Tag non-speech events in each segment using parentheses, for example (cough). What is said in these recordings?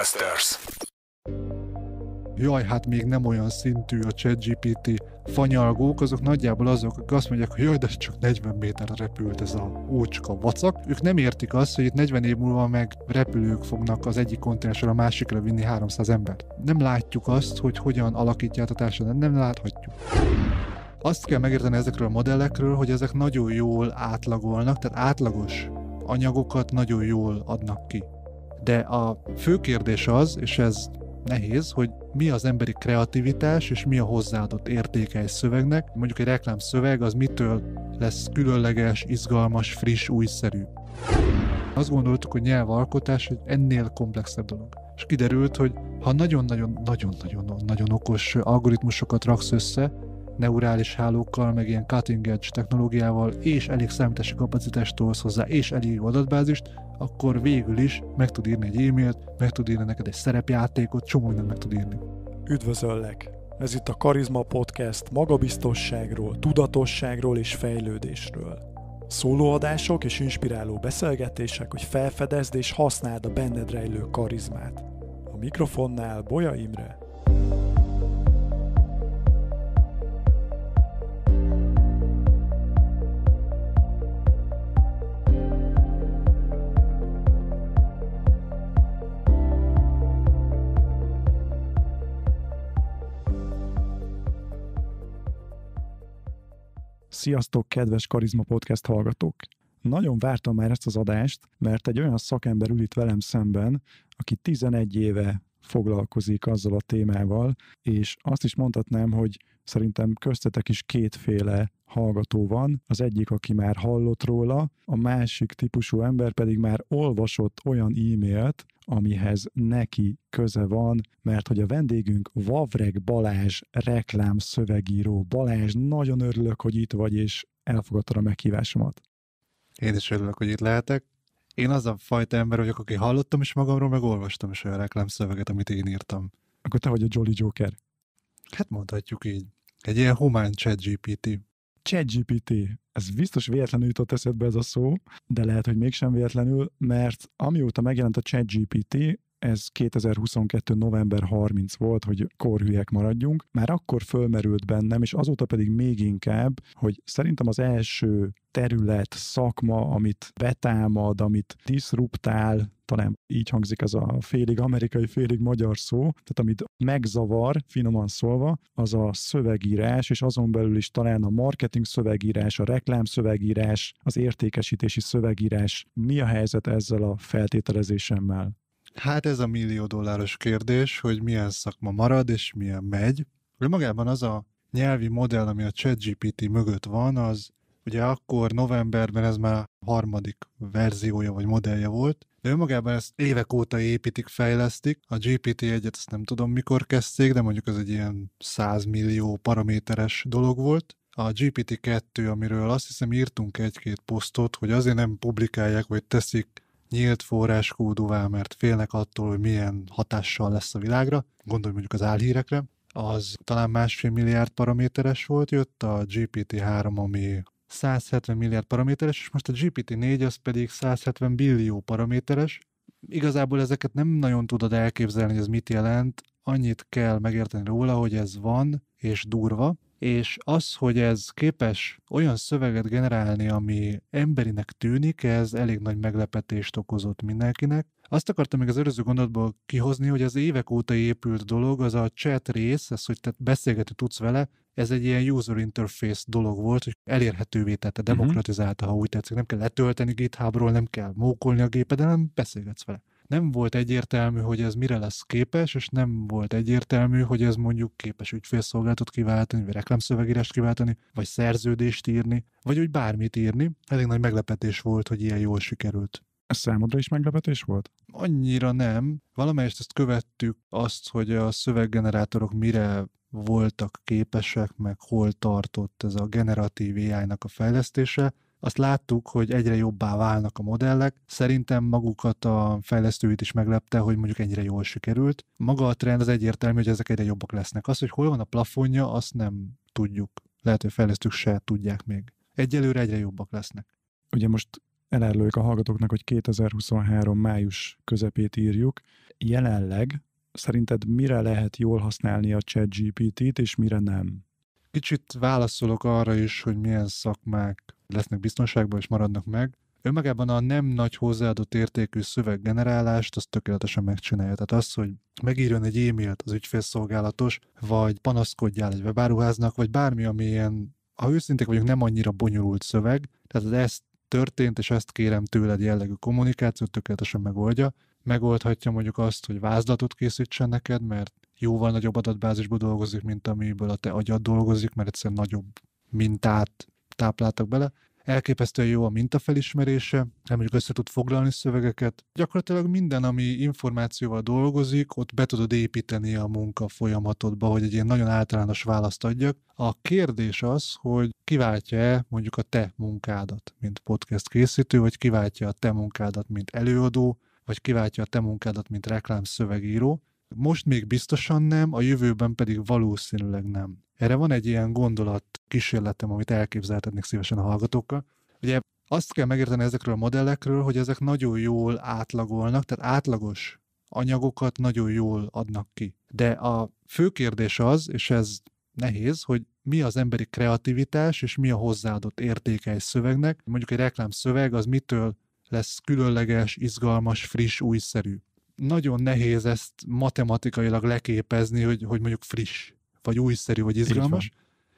Podcasters. Jaj, hát még nem olyan szintű a ChatGPT fanyalgók, azok nagyjából azok, akik azt mondják, hogy jaj, de csak 40 méterre repült ez a ócska vacak. Ők nem értik azt, hogy itt 40 év múlva meg repülők fognak az egyik kontinensről a másikra vinni 300 embert. Nem látjuk azt, hogy hogyan alakítja a társadalmat, nem láthatjuk azt kell megérteni ezekről a modellekről, hogy ezek nagyon jól átlagolnak, tehát átlagos anyagokat nagyon jól adnak ki. De a fő kérdés az, és ez nehéz, hogy mi az emberi kreativitás, és mi a hozzáadott értéke egy szövegnek. Mondjuk egy reklámszöveg az mitől lesz különleges, izgalmas, friss, újszerű. Azt gondoltuk, hogy nyelvalkotás egy ennél komplexebb dolog. És kiderült, hogy ha nagyon-nagyon-nagyon-nagyon-nagyon okos algoritmusokat raksz össze, neurális hálókkal, meg ilyen cutting edge technológiával, és elég számítási kapacitást tolsz hozzá, és elég adatbázist, akkor végül is meg tud írni egy e-mailt, meg tud írni neked egy szerepjátékot, csomó mindent meg tud írni. Üdvözöllek! Ez itt a Karizma Podcast magabiztosságról, tudatosságról és fejlődésről. Szólóadások és inspiráló beszélgetések, hogy felfedezd és használd a benned rejlő karizmát. A mikrofonnál Bolya Imre. Sziasztok, kedves Karizma Podcast hallgatók! Nagyon vártam már ezt az adást, mert egy olyan szakember ül itt velem szemben, aki 11 éve foglalkozik azzal a témával, és azt is mondhatnám, hogy szerintem köztetek is kétféle hallgató van, az egyik, aki már hallott róla, a másik típusú ember pedig már olvasott olyan e-mailt, amihez neki köze van, mert hogy a vendégünk Vavreg Balázs reklámszövegíró. Balázs, nagyon örülök, hogy itt vagy, és elfogadta a meghívásomat. Én is örülök, hogy itt lehetek. Én az a fajta ember vagyok, aki hallottam is magamról, meg olvastam is olyan reklámszöveget, amit én írtam. Akkor te vagy a Jolly Joker. Hát mondhatjuk így. Egy ilyen humán chat GPT. Chat GPT. Ez biztos véletlenül jutott eszedbe ez a szó, de lehet, hogy mégsem véletlenül, mert amióta megjelent a chat GPT, ez 2022. november 30 volt, hogy korhűek maradjunk, már akkor fölmerült bennem, és azóta pedig még inkább, hogy szerintem az első terület, szakma, amit betámad, amit diszruptál, talán így hangzik ez a félig amerikai, félig magyar szó, tehát amit megzavar, finoman szólva, az a szövegírás, és azon belül is talán a marketing szövegírás, a reklám szövegírás, az értékesítési szövegírás. Mi a helyzet ezzel a feltételezésemmel? Hát ez a millió dolláros kérdés, hogy milyen szakma marad és milyen megy. Ő magában az a nyelvi modell, ami a ChatGPT mögött van, az ugye akkor novemberben ez már a harmadik verziója vagy modellje volt, de önmagában ezt évek óta építik, fejlesztik. A GPT-1-et ezt nem tudom mikor kezdték, de mondjuk ez egy ilyen 100 millió paraméteres dolog volt. A GPT-2, amiről azt hiszem írtunk egy-két posztot, hogy azért nem publikálják, vagy teszik nyílt forráskódúvá, mert félnek attól, hogy milyen hatással lesz a világra, gondolj mondjuk az álhírekre, az talán másfél milliárd paraméteres volt, jött a GPT-3, ami 170 milliárd paraméteres, és most a GPT-4 az pedig 170 billió paraméteres. Igazából ezeket nem nagyon tudod elképzelni, hogy ez mit jelent, annyit kell megérteni róla, hogy ez van, és durva, és az, hogy ez képes olyan szöveget generálni, ami emberinek tűnik, ez elég nagy meglepetést okozott mindenkinek. Azt akartam még az előző gondolatból kihozni, hogy az évek óta épült dolog, az a chat rész, ez, hogy te beszélgetni tudsz vele, ez egy ilyen user interface dolog volt, hogy elérhetővé tette, mhm. demokratizálta, uh-huh. ha úgy tetszik. Nem kell letölteni github nem kell mókolni a gépeden, hanem beszélgetsz vele nem volt egyértelmű, hogy ez mire lesz képes, és nem volt egyértelmű, hogy ez mondjuk képes ügyfélszolgáltat kiváltani, vagy reklámszövegírást kiváltani, vagy szerződést írni, vagy úgy bármit írni. Elég nagy meglepetés volt, hogy ilyen jól sikerült. Ez számodra is meglepetés volt? Annyira nem. Valamelyest ezt követtük azt, hogy a szöveggenerátorok mire voltak képesek, meg hol tartott ez a generatív AI-nak a fejlesztése azt láttuk, hogy egyre jobbá válnak a modellek. Szerintem magukat a fejlesztőit is meglepte, hogy mondjuk ennyire jól sikerült. Maga a trend az egyértelmű, hogy ezek egyre jobbak lesznek. Az, hogy hol van a plafonja, azt nem tudjuk. Lehet, hogy fejlesztők se tudják még. Egyelőre egyre jobbak lesznek. Ugye most elárulok a hallgatóknak, hogy 2023 május közepét írjuk. Jelenleg szerinted mire lehet jól használni a ChatGPT-t, és mire nem? Kicsit válaszolok arra is, hogy milyen szakmák lesznek biztonságban és maradnak meg. Önmagában a nem nagy hozzáadott értékű szöveggenerálást azt tökéletesen megcsinálja. Tehát az, hogy megírjon egy e-mailt az ügyfélszolgálatos, vagy panaszkodjál egy webáruháznak, vagy bármi, ami ilyen, ha őszinték vagyunk, nem annyira bonyolult szöveg, tehát az ezt történt, és ezt kérem tőled jellegű kommunikációt tökéletesen megoldja. Megoldhatja mondjuk azt, hogy vázlatot készítsen neked, mert jóval nagyobb adatbázisból dolgozik, mint amiből a te agyad dolgozik, mert egyszerűen nagyobb mintát tápláltak bele. Elképesztően jó a mintafelismerése, reméljük össze tud foglalni szövegeket. Gyakorlatilag minden, ami információval dolgozik, ott be tudod építeni a munka folyamatodba, hogy egy ilyen nagyon általános választ adjak. A kérdés az, hogy kiváltja-e mondjuk a te munkádat, mint podcast készítő, vagy kiváltja a te munkádat, mint előadó, vagy kiváltja a te munkádat, mint reklámszövegíró. Most még biztosan nem, a jövőben pedig valószínűleg nem. Erre van egy ilyen gondolat kísérletem, amit elképzelhetnék szívesen a hallgatókkal. Ugye azt kell megérteni ezekről a modellekről, hogy ezek nagyon jól átlagolnak, tehát átlagos anyagokat nagyon jól adnak ki. De a fő kérdés az, és ez nehéz, hogy mi az emberi kreativitás, és mi a hozzáadott értéke egy szövegnek. Mondjuk egy reklámszöveg az mitől lesz különleges, izgalmas, friss, újszerű nagyon nehéz ezt matematikailag leképezni, hogy, hogy mondjuk friss, vagy újszerű, vagy izgalmas.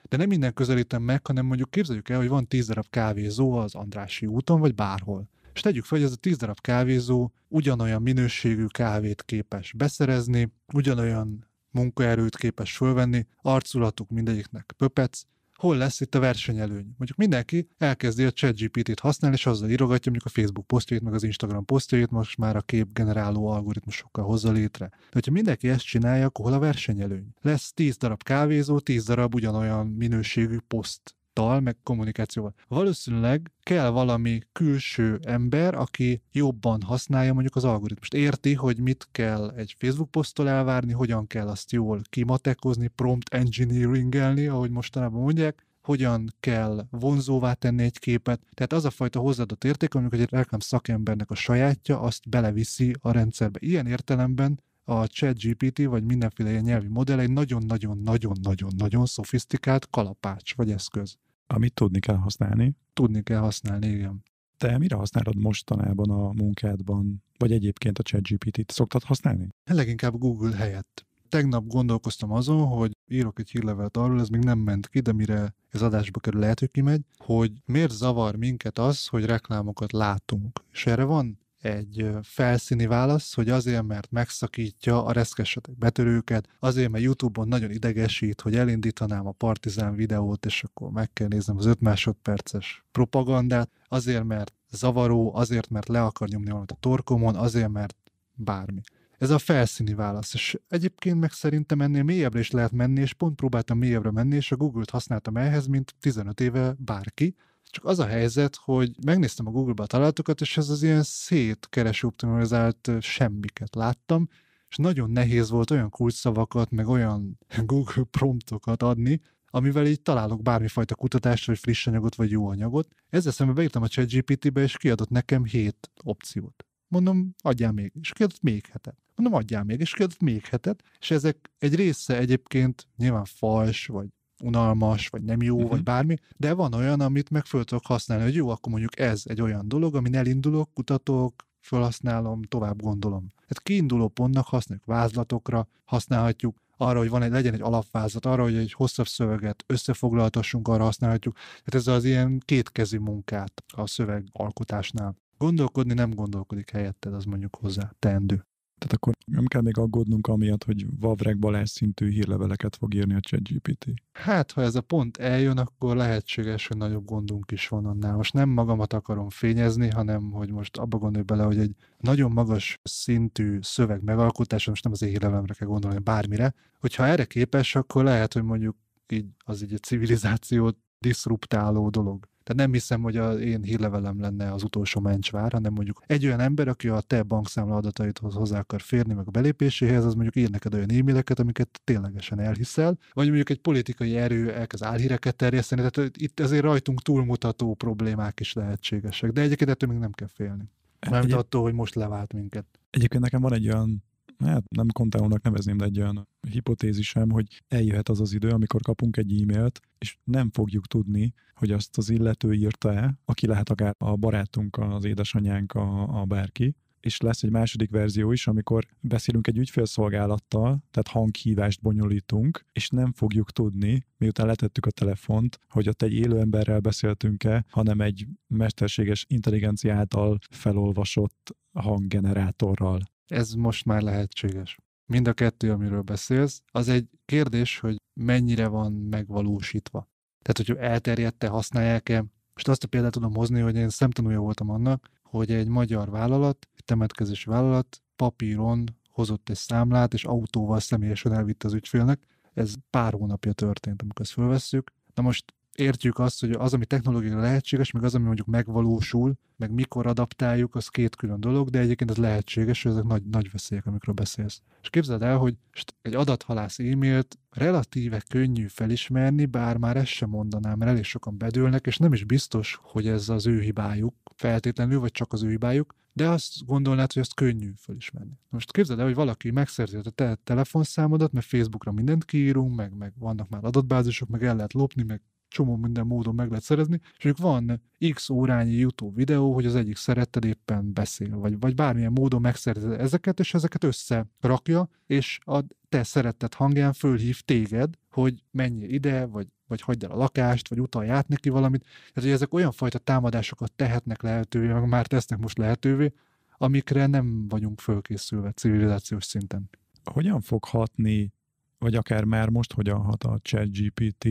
De nem minden közelítem meg, hanem mondjuk képzeljük el, hogy van tíz darab kávézó az Andrási úton, vagy bárhol. És tegyük fel, hogy ez a tíz darab kávézó ugyanolyan minőségű kávét képes beszerezni, ugyanolyan munkaerőt képes fölvenni, arculatuk mindegyiknek pöpec, hol lesz itt a versenyelőny. Mondjuk mindenki elkezdi a ChatGPT-t használni, és azzal írogatja mondjuk a Facebook posztjait, meg az Instagram posztjait, most már a képgeneráló algoritmusokkal hozza létre. De hogyha mindenki ezt csinálja, akkor hol a versenyelőny? Lesz 10 darab kávézó, 10 darab ugyanolyan minőségű poszt tudattal, meg kommunikációval. Valószínűleg kell valami külső ember, aki jobban használja mondjuk az algoritmust. Érti, hogy mit kell egy Facebook poszttól elvárni, hogyan kell azt jól kimatekozni, prompt engineeringelni, ahogy mostanában mondják, hogyan kell vonzóvá tenni egy képet. Tehát az a fajta hozzáadott érték, amikor egy reklám szakembernek a sajátja azt beleviszi a rendszerbe. Ilyen értelemben a ChatGPT vagy mindenféle ilyen nyelvi modell egy nagyon-nagyon-nagyon-nagyon-nagyon szofisztikált kalapács vagy eszköz. Amit tudni kell használni. Tudni kell használni, igen. Te mire használod mostanában a munkádban, vagy egyébként a ChatGPT-t szoktad használni? Leginkább Google helyett. Tegnap gondolkoztam azon, hogy írok egy hírlevelet arról, ez még nem ment ki, de mire ez adásba kerül, lehet, hogy kimegy, hogy miért zavar minket az, hogy reklámokat látunk. És erre van egy felszíni válasz, hogy azért, mert megszakítja a reszkesetek betörőket, azért, mert YouTube-on nagyon idegesít, hogy elindítanám a Partizán videót, és akkor meg kell néznem az 5 másodperces propagandát, azért, mert zavaró, azért, mert le akar nyomni valamit a torkomon, azért, mert bármi. Ez a felszíni válasz, és egyébként meg szerintem ennél mélyebbre is lehet menni, és pont próbáltam mélyebbre menni, és a Google-t használtam ehhez, mint 15 éve bárki, csak az a helyzet, hogy megnéztem a Google-ba a találatokat, és ez az ilyen szétkereső optimalizált semmiket láttam, és nagyon nehéz volt olyan kulcsszavakat, meg olyan (laughs) Google promptokat adni, amivel így találok bármifajta kutatást, vagy friss anyagot, vagy jó anyagot. Ezzel szemben beírtam a ChatGPT-be, és kiadott nekem hét opciót. Mondom, adjál még, és kiadott még hetet. Mondom, adjál még, és kiadott még hetet, és ezek egy része egyébként nyilván fals, vagy unalmas, vagy nem jó, uh-huh. vagy mhm. bármi, de van olyan, amit meg föl tudok használni, hogy jó, akkor mondjuk ez egy olyan dolog, amin elindulok, kutatok, felhasználom, tovább gondolom. Tehát kiinduló pontnak használjuk vázlatokra, használhatjuk arra, hogy van egy, legyen egy alapvázat, arra, hogy egy hosszabb szöveget összefoglaltassunk, arra használhatjuk. Tehát ez az ilyen kétkezi munkát a szövegalkotásnál. Gondolkodni nem gondolkodik helyetted, az mondjuk hozzá teendő. Tehát akkor nem kell még aggódnunk amiatt, hogy Vavreg Balázs szintű hírleveleket fog írni a ChatGPT. Hát, ha ez a pont eljön, akkor lehetséges, hogy nagyobb gondunk is van annál. Most nem magamat akarom fényezni, hanem hogy most abba gondolj bele, hogy egy nagyon magas szintű szöveg megalkotása, most nem az én hírlevelemre kell gondolni, bármire, hogyha erre képes, akkor lehet, hogy mondjuk így az így a civilizációt diszruptáló dolog. Tehát nem hiszem, hogy az én hírlevelem lenne az utolsó mencsvár, hanem mondjuk egy olyan ember, aki a te bankszámla adatait hozzá akar férni, meg a belépéséhez, az mondjuk ír neked olyan e-maileket, amiket ténylegesen elhiszel, vagy mondjuk egy politikai erő elkezd álhíreket terjeszteni, tehát itt azért rajtunk túlmutató problémák is lehetségesek. De egyébként ettől még nem kell félni. mert Egyéb... attól, hogy most levált minket. Egyébként nekem van egy olyan hát nem kontálónak nevezném, de egy olyan hipotézisem, hogy eljöhet az az idő, amikor kapunk egy e-mailt, és nem fogjuk tudni, hogy azt az illető írta-e, aki lehet akár a barátunk, az édesanyánk, a, a bárki, és lesz egy második verzió is, amikor beszélünk egy ügyfélszolgálattal, tehát hanghívást bonyolítunk, és nem fogjuk tudni, miután letettük a telefont, hogy ott egy élő emberrel beszéltünk-e, hanem egy mesterséges intelligencia által felolvasott hanggenerátorral ez most már lehetséges. Mind a kettő, amiről beszélsz, az egy kérdés, hogy mennyire van megvalósítva. Tehát, hogyha elterjedte, használják-e. Most azt a példát tudom hozni, hogy én szemtanúja voltam annak, hogy egy magyar vállalat, egy temetkezés vállalat papíron hozott egy számlát, és autóval személyesen elvitte az ügyfélnek. Ez pár hónapja történt, amikor ezt fölvesszük. Na most értjük azt, hogy az, ami technológiai lehetséges, meg az, ami mondjuk megvalósul, meg mikor adaptáljuk, az két külön dolog, de egyébként ez lehetséges, és ezek nagy, nagy veszélyek, amikről beszélsz. És képzeld el, hogy egy adathalász e-mailt relatíve könnyű felismerni, bár már ezt sem mondanám, mert elég sokan bedőlnek, és nem is biztos, hogy ez az ő hibájuk feltétlenül, vagy csak az ő hibájuk, de azt gondolnád, hogy azt könnyű felismerni. Most képzeld el, hogy valaki megszerzi a te telefonszámodat, mert Facebookra mindent kiírunk, meg, meg vannak már adatbázisok, meg el lehet lopni, meg csomó minden módon meg lehet szerezni, és mondjuk van x órányi YouTube videó, hogy az egyik szeretted éppen beszél, vagy, vagy bármilyen módon megszerzed ezeket, és ezeket összerakja, és a te szeretted hangján fölhív téged, hogy menjél ide, vagy, vagy hagyd el a lakást, vagy utalj át neki valamit. Tehát, hogy ezek olyan fajta támadásokat tehetnek lehetővé, meg már tesznek most lehetővé, amikre nem vagyunk fölkészülve civilizációs szinten. Hogyan fog hatni, vagy akár már most hogyan hat a ChatGPT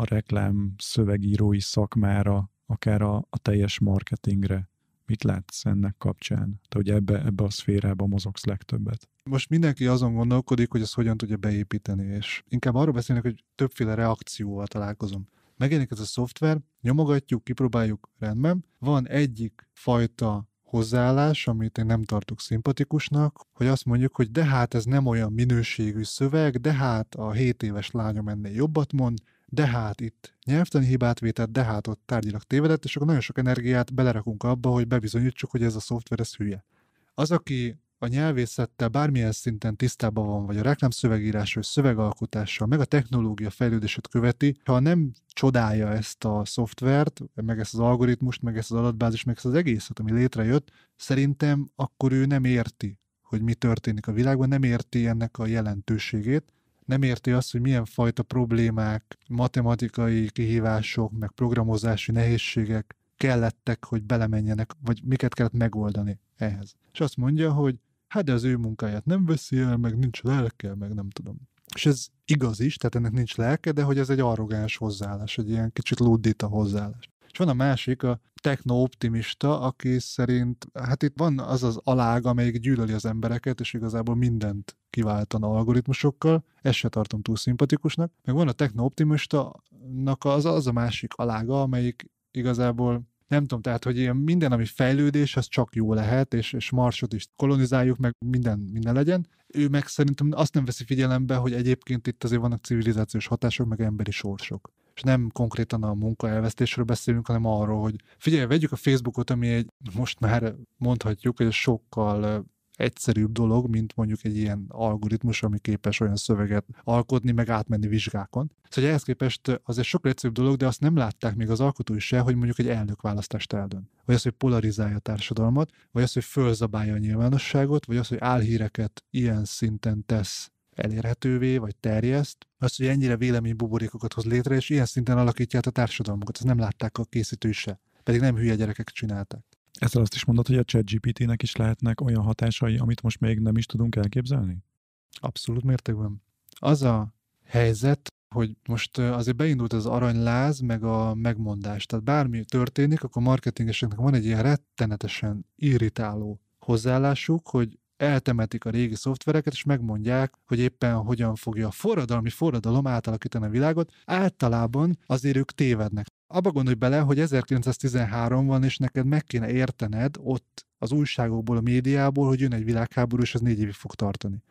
a reklám szövegírói szakmára, akár a, a teljes marketingre? Mit látsz ennek kapcsán? Te ugye ebbe, ebbe a szférába mozogsz legtöbbet. Most mindenki azon gondolkodik, hogy ezt hogyan tudja beépíteni, és inkább arról beszélnek, hogy többféle reakcióval találkozom. Megjelenik ez a szoftver, nyomogatjuk, kipróbáljuk, rendben. Van egyik fajta hozzáállás, amit én nem tartok szimpatikusnak, hogy azt mondjuk, hogy de hát ez nem olyan minőségű szöveg, de hát a 7 éves lányom ennél jobbat mond, de hát itt nyelvtani hibát vétett, de hát ott tárgyilag tévedett, és akkor nagyon sok energiát belerakunk abba, hogy bebizonyítsuk, hogy ez a szoftver, ez hülye. Az, aki a nyelvészettel bármilyen szinten tisztában van, vagy a reklámszövegírás, vagy szövegalkotással, meg a technológia fejlődését követi, ha nem csodálja ezt a szoftvert, meg ezt az algoritmust, meg ezt az adatbázis, meg ezt az egészet, ami létrejött, szerintem akkor ő nem érti, hogy mi történik a világban, nem érti ennek a jelentőségét, nem érti azt, hogy milyen fajta problémák, matematikai kihívások, meg programozási nehézségek kellettek, hogy belemenjenek, vagy miket kellett megoldani ehhez. És azt mondja, hogy hát de az ő munkáját nem veszi el, meg nincs lelke, meg nem tudom. És ez igaz is, tehát ennek nincs lelke, de hogy ez egy arrogáns hozzáállás, egy ilyen kicsit luddita hozzáállás. És van a másik, a techno-optimista, aki szerint, hát itt van az az alág, amelyik gyűlöli az embereket, és igazából mindent kiváltana algoritmusokkal, ezt se tartom túl szimpatikusnak. Meg van a techno optimista az, az a másik alága, amelyik igazából nem tudom, tehát, hogy ilyen minden, ami fejlődés, az csak jó lehet, és, és Marsot is kolonizáljuk, meg minden, minden legyen. Ő meg szerintem azt nem veszi figyelembe, hogy egyébként itt azért vannak civilizációs hatások, meg emberi sorsok és nem konkrétan a munka elvesztésről beszélünk, hanem arról, hogy figyelj, vegyük a Facebookot, ami egy, most már mondhatjuk, hogy sokkal egyszerűbb dolog, mint mondjuk egy ilyen algoritmus, ami képes olyan szöveget alkotni, meg átmenni vizsgákon. Szóval ehhez képest az egy sokkal egyszerűbb dolog, de azt nem látták még az alkotói se, hogy mondjuk egy elnökválasztást eldönt. Vagy az, hogy polarizálja a társadalmat, vagy az, hogy fölzabálja a nyilvánosságot, vagy az, hogy álhíreket ilyen szinten tesz elérhetővé, vagy terjeszt, az, hogy ennyire véleménybuborékokat hoz létre, és ilyen szinten alakítja át a társadalmukat, Ezt nem látták a készítőse, Pedig nem hülye gyerekek csináltak. Ezzel azt is mondod, hogy a chatgpt nek is lehetnek olyan hatásai, amit most még nem is tudunk elképzelni? Abszolút mértékben. Az a helyzet, hogy most azért beindult az aranyláz, meg a megmondás. Tehát bármi történik, akkor marketingeseknek van egy ilyen rettenetesen irritáló hozzáállásuk, hogy eltemetik a régi szoftvereket, és megmondják, hogy éppen hogyan fogja a forradalmi forradalom átalakítani a világot, általában azért ők tévednek. Abba gondolj bele, hogy 1913 van, és neked meg kéne értened ott az újságokból, a médiából, hogy jön egy világháború, és az négy évig fog tartani.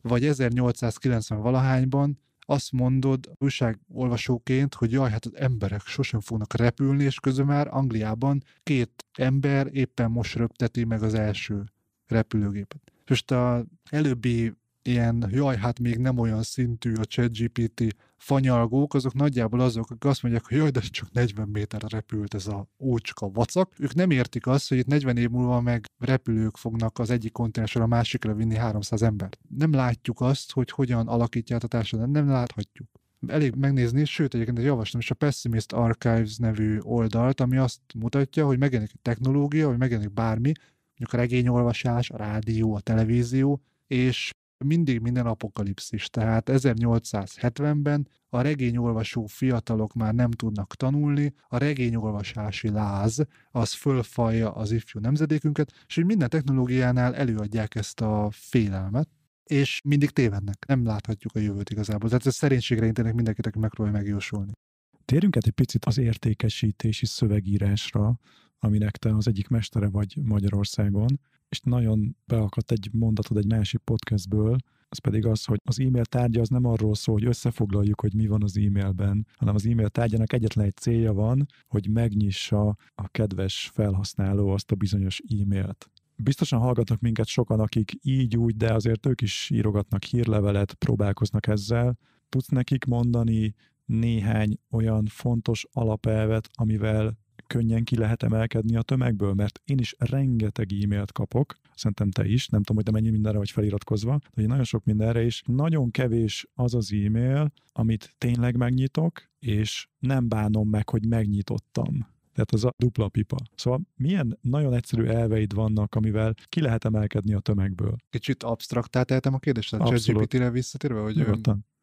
Vagy 1890 valahányban azt mondod újságolvasóként, hogy jaj, hát az emberek sosem fognak repülni, és közben már Angliában két ember éppen most röpteti meg az első repülőgépet. Most a előbbi ilyen, jaj, hát még nem olyan szintű a ChatGPT fanyalgók, azok nagyjából azok, akik azt mondják, hogy jaj, de csak 40 méterre repült ez a ócska vacak. Ők nem értik azt, hogy itt 40 év múlva meg repülők fognak az egyik kontinensről a másikra vinni 300 embert. Nem látjuk azt, hogy hogyan alakítja át a társadalmat, nem láthatjuk. Elég megnézni, sőt egyébként javaslom is a Pessimist Archives nevű oldalt, ami azt mutatja, hogy megjelenik technológia, vagy megjelenik bármi, mondjuk a regényolvasás, a rádió, a televízió, és mindig minden apokalipszis. Tehát 1870-ben a regényolvasó fiatalok már nem tudnak tanulni, a regényolvasási láz az fölfalja az ifjú nemzedékünket, és hogy minden technológiánál előadják ezt a félelmet, és mindig tévednek. Nem láthatjuk a jövőt igazából. Tehát ez szerénységre intenek mindenkit, aki megpróbálja megjósolni. Térjünk egy picit az értékesítési szövegírásra, aminek te az egyik mestere vagy Magyarországon, és nagyon beakadt egy mondatod egy másik podcastből, az pedig az, hogy az e-mail tárgya az nem arról szól, hogy összefoglaljuk, hogy mi van az e-mailben, hanem az e-mail tárgyának egyetlen egy célja van, hogy megnyissa a kedves felhasználó azt a bizonyos e-mailt. Biztosan hallgatnak minket sokan, akik így úgy, de azért ők is írogatnak hírlevelet, próbálkoznak ezzel. Tudsz nekik mondani néhány olyan fontos alapelvet, amivel könnyen ki lehet emelkedni a tömegből, mert én is rengeteg e-mailt kapok, szerintem te is, nem tudom, hogy te mennyi mindenre vagy feliratkozva, de nagyon sok mindenre is. Nagyon kevés az az e-mail, amit tényleg megnyitok, és nem bánom meg, hogy megnyitottam. Tehát az a dupla pipa. Szóval milyen nagyon egyszerű elveid vannak, amivel ki lehet emelkedni a tömegből? Kicsit absztraktá tehetem a kérdést, a ChatGPT-re visszatérve, hogy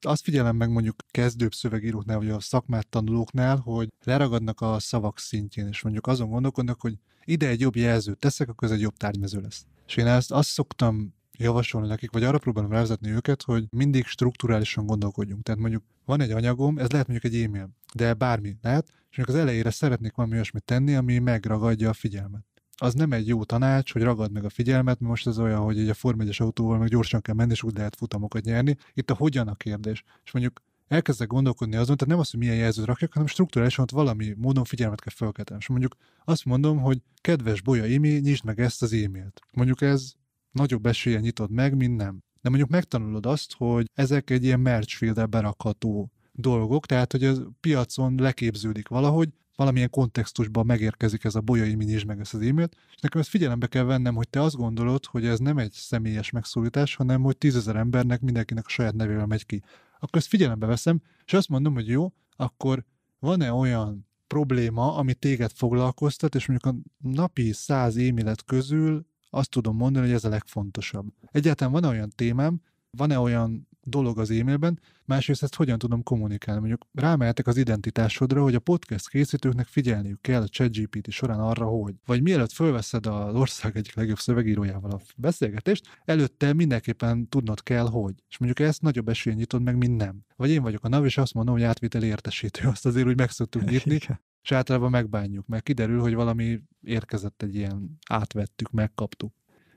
azt figyelem meg mondjuk kezdőbb szövegíróknál, vagy a szakmát tanulóknál, hogy leragadnak a szavak szintjén, és mondjuk azon gondolkodnak, hogy ide egy jobb jelzőt teszek, akkor ez egy jobb tárgymező lesz. És én ezt azt szoktam javasolni nekik, vagy arra próbálom rávezetni őket, hogy mindig strukturálisan gondolkodjunk. Tehát mondjuk van egy anyagom, ez lehet mondjuk egy e-mail, de bármi lehet, és mondjuk az elejére szeretnék valami olyasmit tenni, ami megragadja a figyelmet az nem egy jó tanács, hogy ragad meg a figyelmet, mert most ez olyan, hogy egy a Form 1 autóval meg gyorsan kell menni, és úgy lehet futamokat nyerni. Itt a hogyan a kérdés. És mondjuk elkezdek gondolkodni azon, tehát nem az, hogy milyen jelzőt rakjak, hanem strukturálisan ott valami módon figyelmet kell felkeltenem. És mondjuk azt mondom, hogy kedves Bolya Imi, nyisd meg ezt az e-mailt. Mondjuk ez nagyobb esélye nyitod meg, mint nem. De mondjuk megtanulod azt, hogy ezek egy ilyen merch berakható dolgok, tehát hogy a piacon leképződik valahogy, valamilyen kontextusban megérkezik ez a bolyai min meg ezt az e-mailt, és nekem ezt figyelembe kell vennem, hogy te azt gondolod, hogy ez nem egy személyes megszólítás, hanem hogy tízezer embernek mindenkinek a saját nevével megy ki. Akkor ezt figyelembe veszem, és azt mondom, hogy jó, akkor van-e olyan probléma, ami téged foglalkoztat, és mondjuk a napi száz émilet közül azt tudom mondani, hogy ez a legfontosabb. Egyáltalán van -e olyan témám, van-e olyan dolog az e-mailben, másrészt ezt hogyan tudom kommunikálni. Mondjuk rámehetek az identitásodra, hogy a podcast készítőknek figyelniük kell a ChatGPT során arra, hogy. Vagy mielőtt fölveszed az ország egyik legjobb szövegírójával a beszélgetést, előtte mindenképpen tudnod kell, hogy. És mondjuk ezt nagyobb esélyen nyitod meg, mint nem. Vagy én vagyok a NAV, és azt mondom, hogy átviteli értesítő, azt azért úgy meg szoktuk nyitni, és általában megbánjuk, mert kiderül, hogy valami érkezett egy ilyen, átvettük, megkaptuk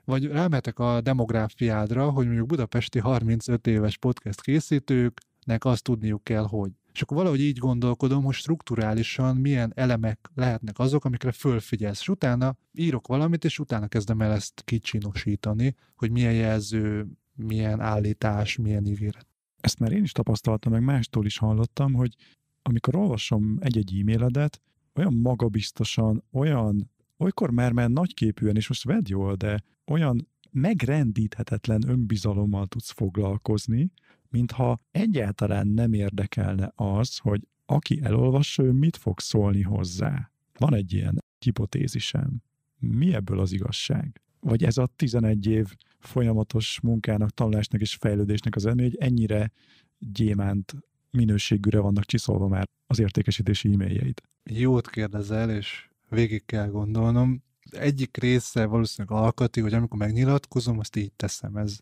vagy rámetek a demográfiádra, hogy mondjuk budapesti 35 éves podcast készítőknek azt tudniuk kell, hogy. És akkor valahogy így gondolkodom, hogy strukturálisan milyen elemek lehetnek azok, amikre fölfigyelsz. És utána írok valamit, és utána kezdem el ezt kicsinosítani, hogy milyen jelző, milyen állítás, milyen ígéret. Ezt már én is tapasztaltam, meg mástól is hallottam, hogy amikor olvasom egy-egy e-mailedet, olyan magabiztosan, olyan olykor már, már nagyképűen, és most vedd jól, de olyan megrendíthetetlen önbizalommal tudsz foglalkozni, mintha egyáltalán nem érdekelne az, hogy aki elolvassa, ő mit fog szólni hozzá. Van egy ilyen hipotézisem. Mi ebből az igazság? Vagy ez a 11 év folyamatos munkának, tanulásnak és fejlődésnek az elmény, hogy ennyire gyémánt minőségűre vannak csiszolva már az értékesítési e-mailjeid? Jót kérdezel, és végig kell gondolnom. Egyik része valószínűleg alkati, hogy amikor megnyilatkozom, azt így teszem. Ez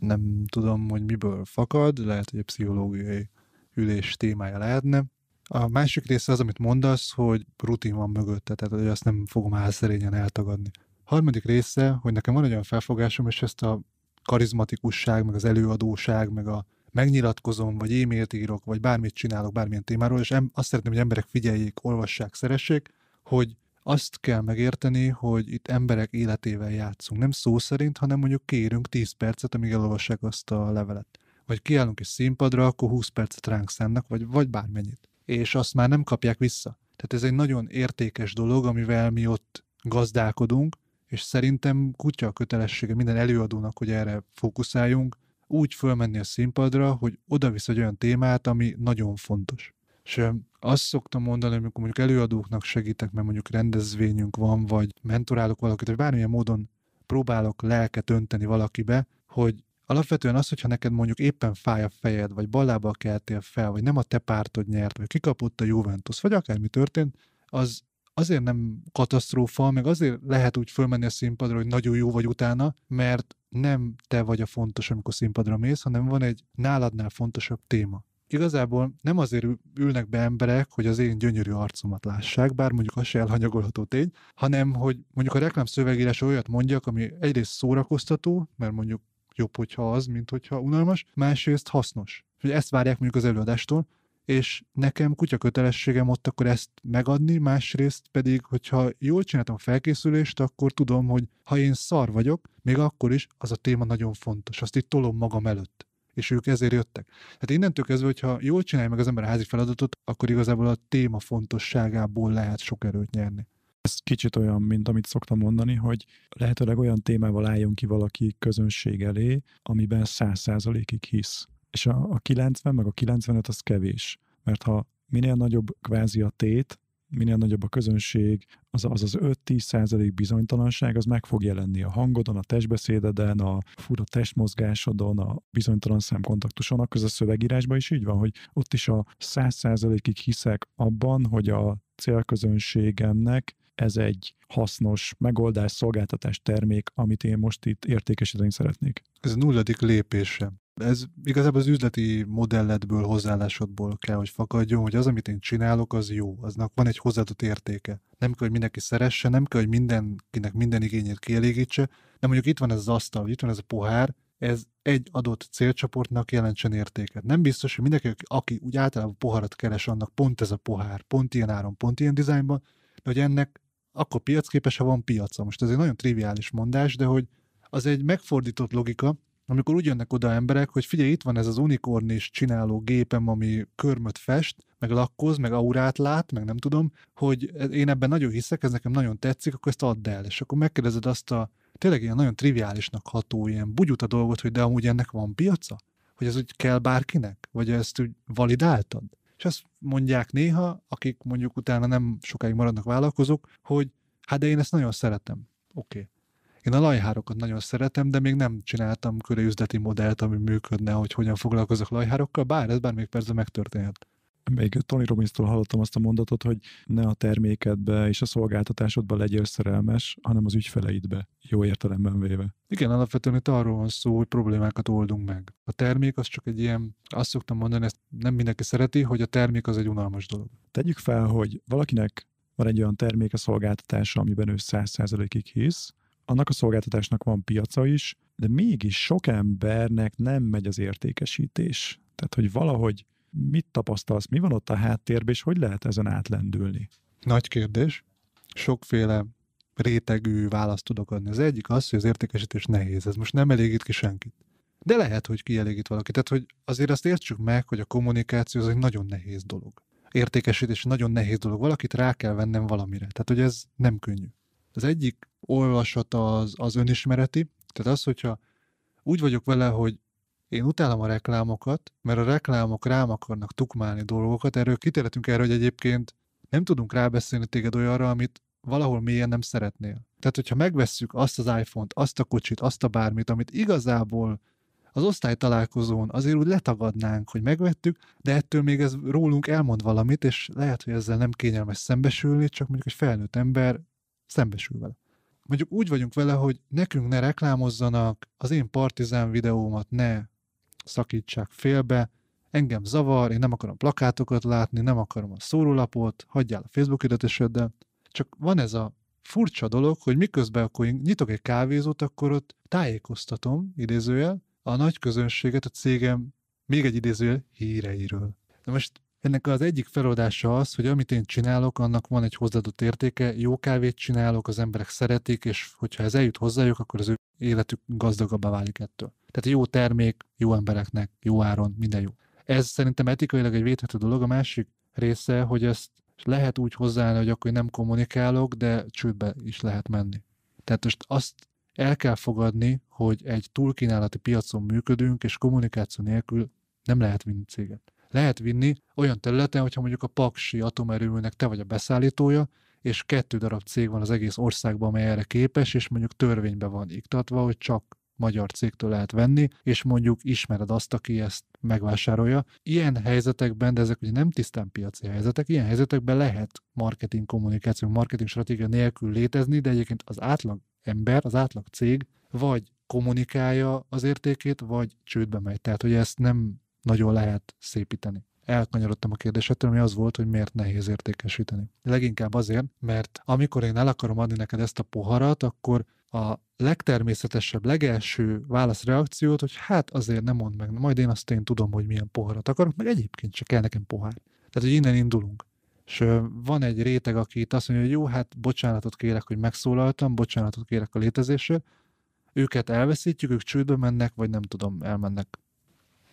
nem tudom, hogy miből fakad, lehet, hogy egy pszichológiai ülés témája lehetne. A másik része az, amit mondasz, hogy rutin van mögötte, tehát hogy azt nem fogom álszerényen eltagadni. Harmadik része, hogy nekem van egy olyan felfogásom, és ezt a karizmatikusság, meg az előadóság, meg a megnyilatkozom, vagy e-mailt írok, vagy bármit csinálok bármilyen témáról, és em, azt szeretném, hogy emberek figyeljék, olvassák, szeressék, hogy azt kell megérteni, hogy itt emberek életével játszunk. Nem szó szerint, hanem mondjuk kérünk 10 percet, amíg elolvassák azt a levelet. Vagy kiállunk egy színpadra, akkor 20 percet ránk szánnak, vagy, vagy bármennyit. És azt már nem kapják vissza. Tehát ez egy nagyon értékes dolog, amivel mi ott gazdálkodunk, és szerintem kutya a kötelessége minden előadónak, hogy erre fókuszáljunk, úgy fölmenni a színpadra, hogy oda visz egy olyan témát, ami nagyon fontos. És azt szoktam mondani, amikor mondjuk előadóknak segítek, mert mondjuk rendezvényünk van, vagy mentorálok valakit, vagy bármilyen módon próbálok lelket önteni valakibe, hogy alapvetően az, hogyha neked mondjuk éppen fáj a fejed, vagy ballába keltél fel, vagy nem a te pártod nyert, vagy kikapott a Juventus, vagy akármi történt, az azért nem katasztrófa, meg azért lehet úgy fölmenni a színpadra, hogy nagyon jó vagy utána, mert nem te vagy a fontos, amikor színpadra mész, hanem van egy náladnál fontosabb téma igazából nem azért ülnek be emberek, hogy az én gyönyörű arcomat lássák, bár mondjuk az se elhanyagolható tény, hanem hogy mondjuk a reklám szövegírás olyat mondjak, ami egyrészt szórakoztató, mert mondjuk jobb, hogyha az, mint hogyha unalmas, másrészt hasznos. Hogy ezt várják mondjuk az előadástól, és nekem kutya kötelességem ott akkor ezt megadni, másrészt pedig, hogyha jól csináltam a felkészülést, akkor tudom, hogy ha én szar vagyok, még akkor is az a téma nagyon fontos, azt itt tolom magam előtt és ők ezért jöttek. Hát innentől kezdve, hogyha jól csinálja meg az ember a házi feladatot, akkor igazából a téma fontosságából lehet sok erőt nyerni. Ez kicsit olyan, mint amit szoktam mondani, hogy lehetőleg olyan témával álljon ki valaki közönség elé, amiben száz százalékig hisz. És a, a 90 meg a 95 az kevés. Mert ha minél nagyobb kvázi a tét, minél nagyobb a közönség, az az, az 5-10 százalék bizonytalanság, az meg fog jelenni a hangodon, a testbeszédeden, a fura testmozgásodon, a bizonytalan szemkontaktuson, akkor a szövegírásban is így van, hogy ott is a 100 százalékig hiszek abban, hogy a célközönségemnek ez egy hasznos megoldás, szolgáltatás, termék, amit én most itt értékesíteni szeretnék. Ez a nulladik lépése ez igazából az üzleti modelletből, hozzáállásodból kell, hogy fakadjon, hogy az, amit én csinálok, az jó, aznak van egy hozzáadott értéke. Nem kell, hogy mindenki szeresse, nem kell, hogy mindenkinek minden igényét kielégítse, de mondjuk itt van ez az asztal, itt van ez a pohár, ez egy adott célcsoportnak jelentsen értéket. Nem biztos, hogy mindenki, aki úgy általában poharat keres, annak pont ez a pohár, pont ilyen áron, pont ilyen dizájnban, de hogy ennek akkor piacképes, ha van piaca. Most ez egy nagyon triviális mondás, de hogy az egy megfordított logika, amikor úgy jönnek oda emberek, hogy figyelj, itt van ez az unikornis csináló gépem, ami körmöt fest, meg lakkoz, meg aurát lát, meg nem tudom, hogy én ebben nagyon hiszek, ez nekem nagyon tetszik, akkor ezt add el. És akkor megkérdezed azt a tényleg ilyen nagyon triviálisnak ható, ilyen bugyuta dolgot, hogy de amúgy ennek van piaca? Hogy ez úgy kell bárkinek? Vagy ezt úgy validáltad? És azt mondják néha, akik mondjuk utána nem sokáig maradnak vállalkozók, hogy hát de én ezt nagyon szeretem. Oké. Okay én a lajhárokat nagyon szeretem, de még nem csináltam köré üzleti modellt, ami működne, hogy hogyan foglalkozok lajhárokkal, bár ez bármelyik percben megtörténhet. Még Tony Robbins-tól hallottam azt a mondatot, hogy ne a termékedbe és a szolgáltatásodba legyél szerelmes, hanem az ügyfeleidbe, jó értelemben véve. Igen, alapvetően itt arról van szó, hogy problémákat oldunk meg. A termék az csak egy ilyen, azt szoktam mondani, ezt nem mindenki szereti, hogy a termék az egy unalmas dolog. Tegyük fel, hogy valakinek van egy olyan terméke szolgáltatása, amiben ő 100%-ig hisz, annak a szolgáltatásnak van piaca is, de mégis sok embernek nem megy az értékesítés. Tehát, hogy valahogy mit tapasztalsz, mi van ott a háttérben, és hogy lehet ezen átlendülni? Nagy kérdés. Sokféle rétegű választ tudok adni. Az egyik az, hogy az értékesítés nehéz. Ez most nem elégít ki senkit. De lehet, hogy kielégít valakit. Tehát, hogy azért azt értsük meg, hogy a kommunikáció az egy nagyon nehéz dolog. Értékesítés nagyon nehéz dolog. Valakit rá kell vennem valamire. Tehát, hogy ez nem könnyű. Az egyik olvasata az, az önismereti, tehát az, hogyha úgy vagyok vele, hogy én utálom a reklámokat, mert a reklámok rám akarnak tukmálni dolgokat, erről kitérhetünk erre, hogy egyébként nem tudunk rábeszélni téged olyanra, amit valahol mélyen nem szeretnél. Tehát, hogyha megvesszük azt az iPhone-t, azt a kocsit, azt a bármit, amit igazából az osztály találkozón azért úgy letagadnánk, hogy megvettük, de ettől még ez rólunk elmond valamit, és lehet, hogy ezzel nem kényelmes szembesülni, csak mondjuk egy felnőtt ember szembesül vele. Mondjuk úgy vagyunk vele, hogy nekünk ne reklámozzanak, az én partizán videómat ne szakítsák félbe, engem zavar, én nem akarom plakátokat látni, nem akarom a szórólapot, hagyjál a Facebook hirdetéseddel. Csak van ez a furcsa dolog, hogy miközben akkor nyitok egy kávézót, akkor ott tájékoztatom, idézőjel, a nagy közönséget a cégem még egy idézőjel híreiről. Na most ennek az egyik feloldása az, hogy amit én csinálok, annak van egy hozzáadott értéke, jó kávét csinálok, az emberek szeretik, és hogyha ez eljut hozzájuk, akkor az ő életük gazdagabbá válik ettől. Tehát jó termék, jó embereknek, jó áron, minden jó. Ez szerintem etikailag egy védhető dolog. A másik része, hogy ezt lehet úgy hozzáállni, hogy akkor nem kommunikálok, de csődbe is lehet menni. Tehát most azt el kell fogadni, hogy egy túlkínálati piacon működünk, és kommunikáció nélkül nem lehet vinni céget lehet vinni olyan területen, hogyha mondjuk a paksi atomerőműnek te vagy a beszállítója, és kettő darab cég van az egész országban, amely erre képes, és mondjuk törvénybe van iktatva, hogy csak magyar cégtől lehet venni, és mondjuk ismered azt, aki ezt megvásárolja. Ilyen helyzetekben, de ezek ugye nem tisztán piaci helyzetek, ilyen helyzetekben lehet marketing kommunikáció, marketing stratégia nélkül létezni, de egyébként az átlag ember, az átlag cég vagy kommunikálja az értékét, vagy csődbe megy. Tehát, hogy ezt nem nagyon lehet szépíteni. Elkanyarodtam a kérdésettől, ami az volt, hogy miért nehéz értékesíteni. Leginkább azért, mert amikor én el akarom adni neked ezt a poharat, akkor a legtermészetesebb, legelső válaszreakciót, hogy hát azért nem mond meg, majd én azt én tudom, hogy milyen poharat akarok, meg egyébként csak kell nekem pohár. Tehát, hogy innen indulunk. És van egy réteg, aki itt azt mondja, hogy jó, hát bocsánatot kérek, hogy megszólaltam, bocsánatot kérek a létezésért, őket elveszítjük, ők csődbe mennek, vagy nem tudom, elmennek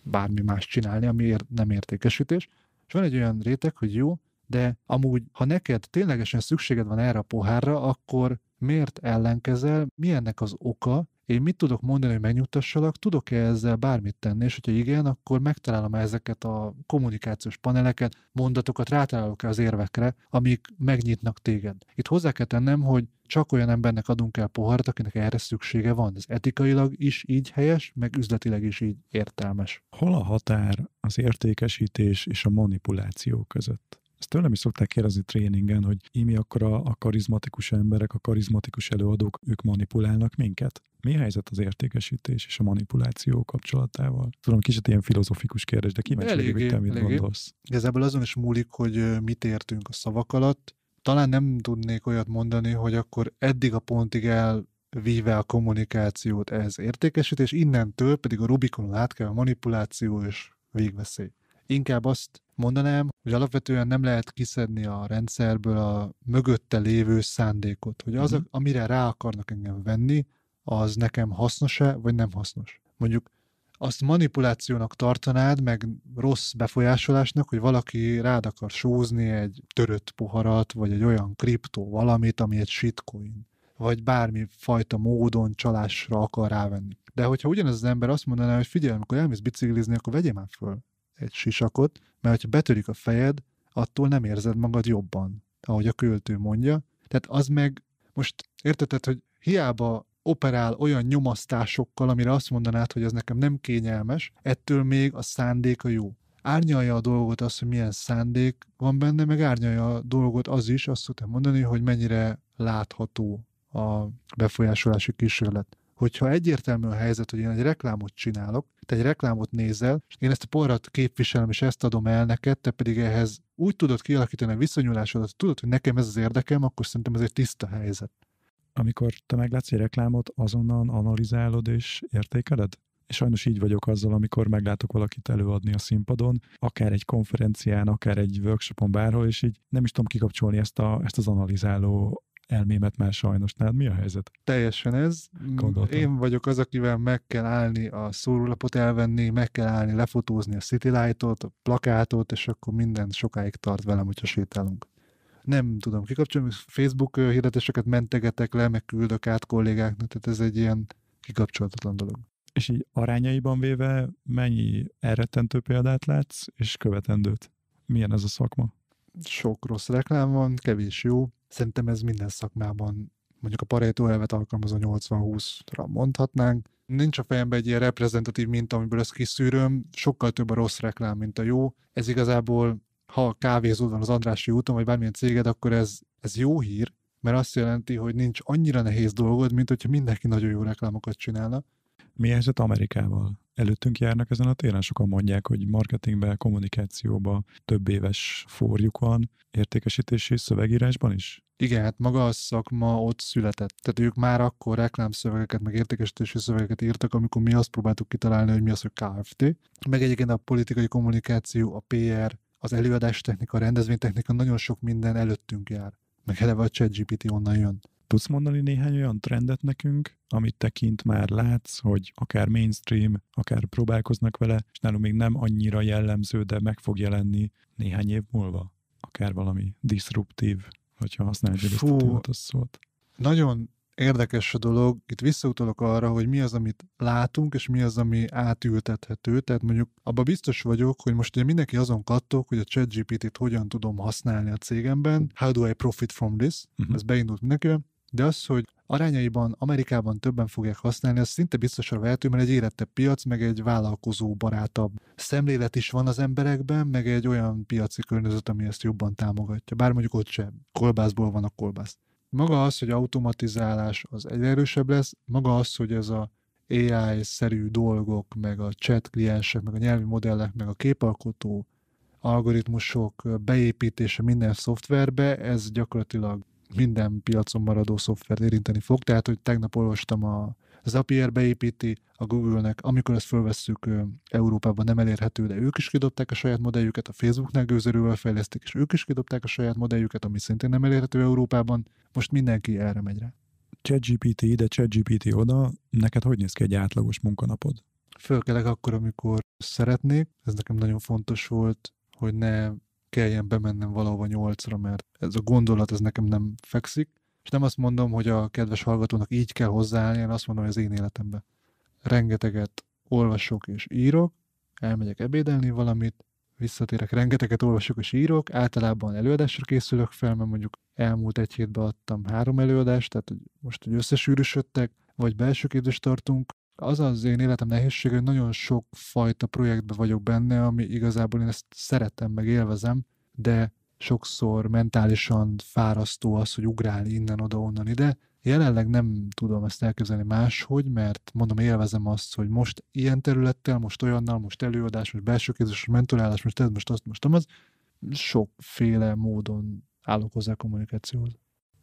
bármi más csinálni, ami ér, nem értékesítés. És van egy olyan réteg, hogy jó, de amúgy, ha neked ténylegesen szükséged van erre a pohárra, akkor miért ellenkezel, mi ennek az oka, én mit tudok mondani, hogy megnyugtassalak, tudok-e ezzel bármit tenni, és hogyha igen, akkor megtalálom ezeket a kommunikációs paneleket, mondatokat, rátalálok-e az érvekre, amik megnyitnak téged. Itt hozzá kell tennem, hogy csak olyan embernek adunk el poharat, akinek erre szüksége van. Ez etikailag is így helyes, meg üzletileg is így értelmes. Hol a határ az értékesítés és a manipuláció között? Ezt tőlem is szokták kérdezni tréningen, hogy imi akkor a, a karizmatikus emberek, a karizmatikus előadók, ők manipulálnak minket? Mi a helyzet az értékesítés és a manipuláció kapcsolatával? Tudom, kicsit ilyen filozofikus kérdés, de kíváncsi vagyok, hogy te mit gondolsz. Ez ebből azon is múlik, hogy mit értünk a szavak alatt, talán nem tudnék olyat mondani, hogy akkor eddig a pontig elvíve a kommunikációt ez értékesítés, innentől pedig a rubikon át kell a manipuláció és végveszély. Inkább azt mondanám, hogy alapvetően nem lehet kiszedni a rendszerből a mögötte lévő szándékot, hogy az, mhm. amire rá akarnak engem venni, az nekem hasznos-e, vagy nem hasznos. Mondjuk azt manipulációnak tartanád, meg rossz befolyásolásnak, hogy valaki rád akar sózni egy törött poharat, vagy egy olyan kriptó valamit, ami egy shitcoin, vagy bármi fajta módon csalásra akar rávenni. De hogyha ugyanez az ember azt mondaná, hogy figyelj, amikor elmész biciklizni, akkor vegyél már föl egy sisakot, mert ha betörik a fejed, attól nem érzed magad jobban, ahogy a költő mondja. Tehát az meg, most érted, hogy hiába operál olyan nyomasztásokkal, amire azt mondanád, hogy az nekem nem kényelmes, ettől még a szándéka jó. Árnyalja a dolgot az, hogy milyen szándék van benne, meg árnyalja a dolgot az is, azt szoktam mondani, hogy mennyire látható a befolyásolási kísérlet hogyha egyértelmű a helyzet, hogy én egy reklámot csinálok, te egy reklámot nézel, és én ezt a porrat képviselem, és ezt adom el neked, te pedig ehhez úgy tudod kialakítani a viszonyulásodat, tudod, hogy nekem ez az érdekem, akkor szerintem ez egy tiszta helyzet amikor te meglátsz egy reklámot, azonnal analizálod és értékeled? És sajnos így vagyok azzal, amikor meglátok valakit előadni a színpadon, akár egy konferencián, akár egy workshopon, bárhol, és így nem is tudom kikapcsolni ezt, a, ezt az analizáló elmémet már sajnos. Tehát mi a helyzet? Teljesen ez. Gondoltam. Én vagyok az, akivel meg kell állni a szórólapot elvenni, meg kell állni lefotózni a City Light-ot, a plakátot, és akkor minden sokáig tart velem, hogyha sétálunk nem tudom kikapcsolni, Facebook hirdetéseket mentegetek le, meg küldök át kollégáknak, tehát ez egy ilyen kikapcsolatlan dolog. És így arányaiban véve mennyi elrettentő példát látsz, és követendőt? Milyen ez a szakma? Sok rossz reklám van, kevés jó. Szerintem ez minden szakmában mondjuk a Pareto elvet alkalmazó 80-20-ra mondhatnánk. Nincs a fejemben egy ilyen reprezentatív minta, amiből ezt kiszűröm, sokkal több a rossz reklám, mint a jó. Ez igazából ha kávézód van az Andrássy úton, vagy bármilyen céged, akkor ez, ez jó hír, mert azt jelenti, hogy nincs annyira nehéz dolgod, mint hogyha mindenki nagyon jó reklámokat csinálna. Mi helyzet Amerikával? Előttünk járnak ezen a téren, sokan mondják, hogy marketingben, kommunikációban több éves forjuk van, értékesítési szövegírásban is? Igen, hát maga a szakma ott született. Tehát ők már akkor reklámszövegeket, meg értékesítési szövegeket írtak, amikor mi azt próbáltuk kitalálni, hogy mi az, hogy KFT. Meg egyébként a politikai kommunikáció, a PR, az előadás technika, technika nagyon sok minden előttünk jár. Meg eleve a ChatGPT onnan jön. Tudsz mondani néhány olyan trendet nekünk, amit tekint már látsz, hogy akár mainstream, akár próbálkoznak vele, és nálunk még nem annyira jellemző, de meg fog jelenni néhány év múlva? Akár valami disruptív, hogyha használjuk ezt a szót. Nagyon érdekes a dolog, itt visszautalok arra, hogy mi az, amit látunk, és mi az, ami átültethető. Tehát mondjuk abban biztos vagyok, hogy most ugye mindenki azon kattok, hogy a ChatGPT-t hogyan tudom használni a cégemben. How do I profit from this? Uh-huh. Ez beindult mindenkivel. De az, hogy arányaiban Amerikában többen fogják használni, az szinte biztosra vehető, mert egy érettebb piac, meg egy vállalkozó barátabb szemlélet is van az emberekben, meg egy olyan piaci környezet, ami ezt jobban támogatja. Bár mondjuk ott sem kolbászból van a kolbász maga az, hogy automatizálás az egyre erősebb lesz, maga az, hogy ez a AI-szerű dolgok, meg a chat kliensek, meg a nyelvi modellek, meg a képalkotó algoritmusok beépítése minden szoftverbe, ez gyakorlatilag minden piacon maradó szoftvert érinteni fog, tehát hogy tegnap olvastam a Zapier beépíti a Google-nek, amikor ezt fölvesszük, Európában nem elérhető, de ők is kidobták a saját modelljüket, a Facebooknál gőzerővel fejlesztik, és ők is kidobták a saját modelljüket, ami szintén nem elérhető Európában. Most mindenki erre megy rá. ChatGPT ide, ChatGPT oda, neked hogy néz ki egy átlagos munkanapod? Fölkelek akkor, amikor szeretnék, ez nekem nagyon fontos volt, hogy ne kelljen bemennem valahova nyolcra, mert ez a gondolat ez nekem nem fekszik. És nem azt mondom, hogy a kedves hallgatónak így kell hozzáállni, én azt mondom, hogy az én életemben rengeteget olvasok és írok, elmegyek ebédelni valamit, visszatérek, rengeteget olvasok és írok, általában előadásra készülök fel, mert mondjuk elmúlt egy hétben adtam három előadást, tehát most hogy összesűrűsödtek, vagy belső képzést tartunk, az az én életem nehézsége, hogy nagyon sok fajta projektben vagyok benne, ami igazából én ezt szeretem, meg élvezem, de sokszor mentálisan fárasztó az, hogy ugrálni innen, oda, onnan, ide. Jelenleg nem tudom ezt elképzelni máshogy, mert mondom, élvezem azt, hogy most ilyen területtel, most olyannal, most előadás, most belső képzés, most mentorálás, most ez, most azt, most az. Sokféle módon állok hozzá a kommunikációhoz.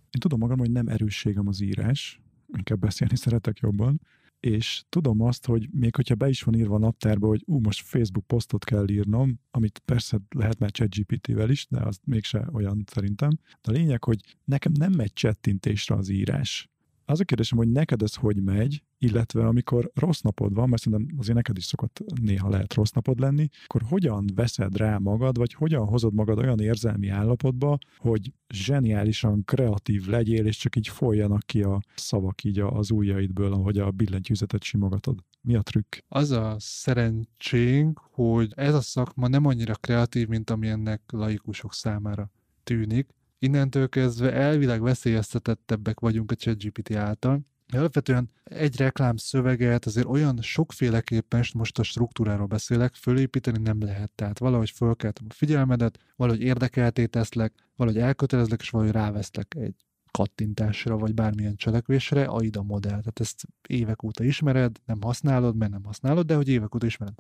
Én tudom magam, hogy nem erősségem az írás, inkább beszélni szeretek jobban, és tudom azt, hogy még hogyha be is van írva a naptárba, hogy ú, most Facebook posztot kell írnom, amit persze lehet már ChatGPT-vel is, de az mégse olyan szerintem. De a lényeg, hogy nekem nem megy csettintésre az írás. Az a kérdésem, hogy neked ez hogy megy, illetve amikor rossz napod van, mert szerintem azért neked is szokott néha lehet rossz napod lenni, akkor hogyan veszed rá magad, vagy hogyan hozod magad olyan érzelmi állapotba, hogy zseniálisan kreatív legyél, és csak így folyjanak ki a szavak így az ujjaidből, ahogy a billentyűzetet simogatod. Mi a trükk? Az a szerencsénk, hogy ez a szakma nem annyira kreatív, mint amilyennek laikusok számára tűnik innentől kezdve elvileg veszélyeztetettebbek vagyunk a ChatGPT által. alapvetően egy reklám szöveget azért olyan sokféleképpen, és most a struktúráról beszélek, fölépíteni nem lehet. Tehát valahogy fölkeltem a figyelmedet, valahogy érdekelté teszlek, valahogy elkötelezlek, és valahogy ráveszlek egy kattintásra, vagy bármilyen cselekvésre, AIDA modell. Tehát ezt évek óta ismered, nem használod, mert nem használod, de hogy évek óta ismered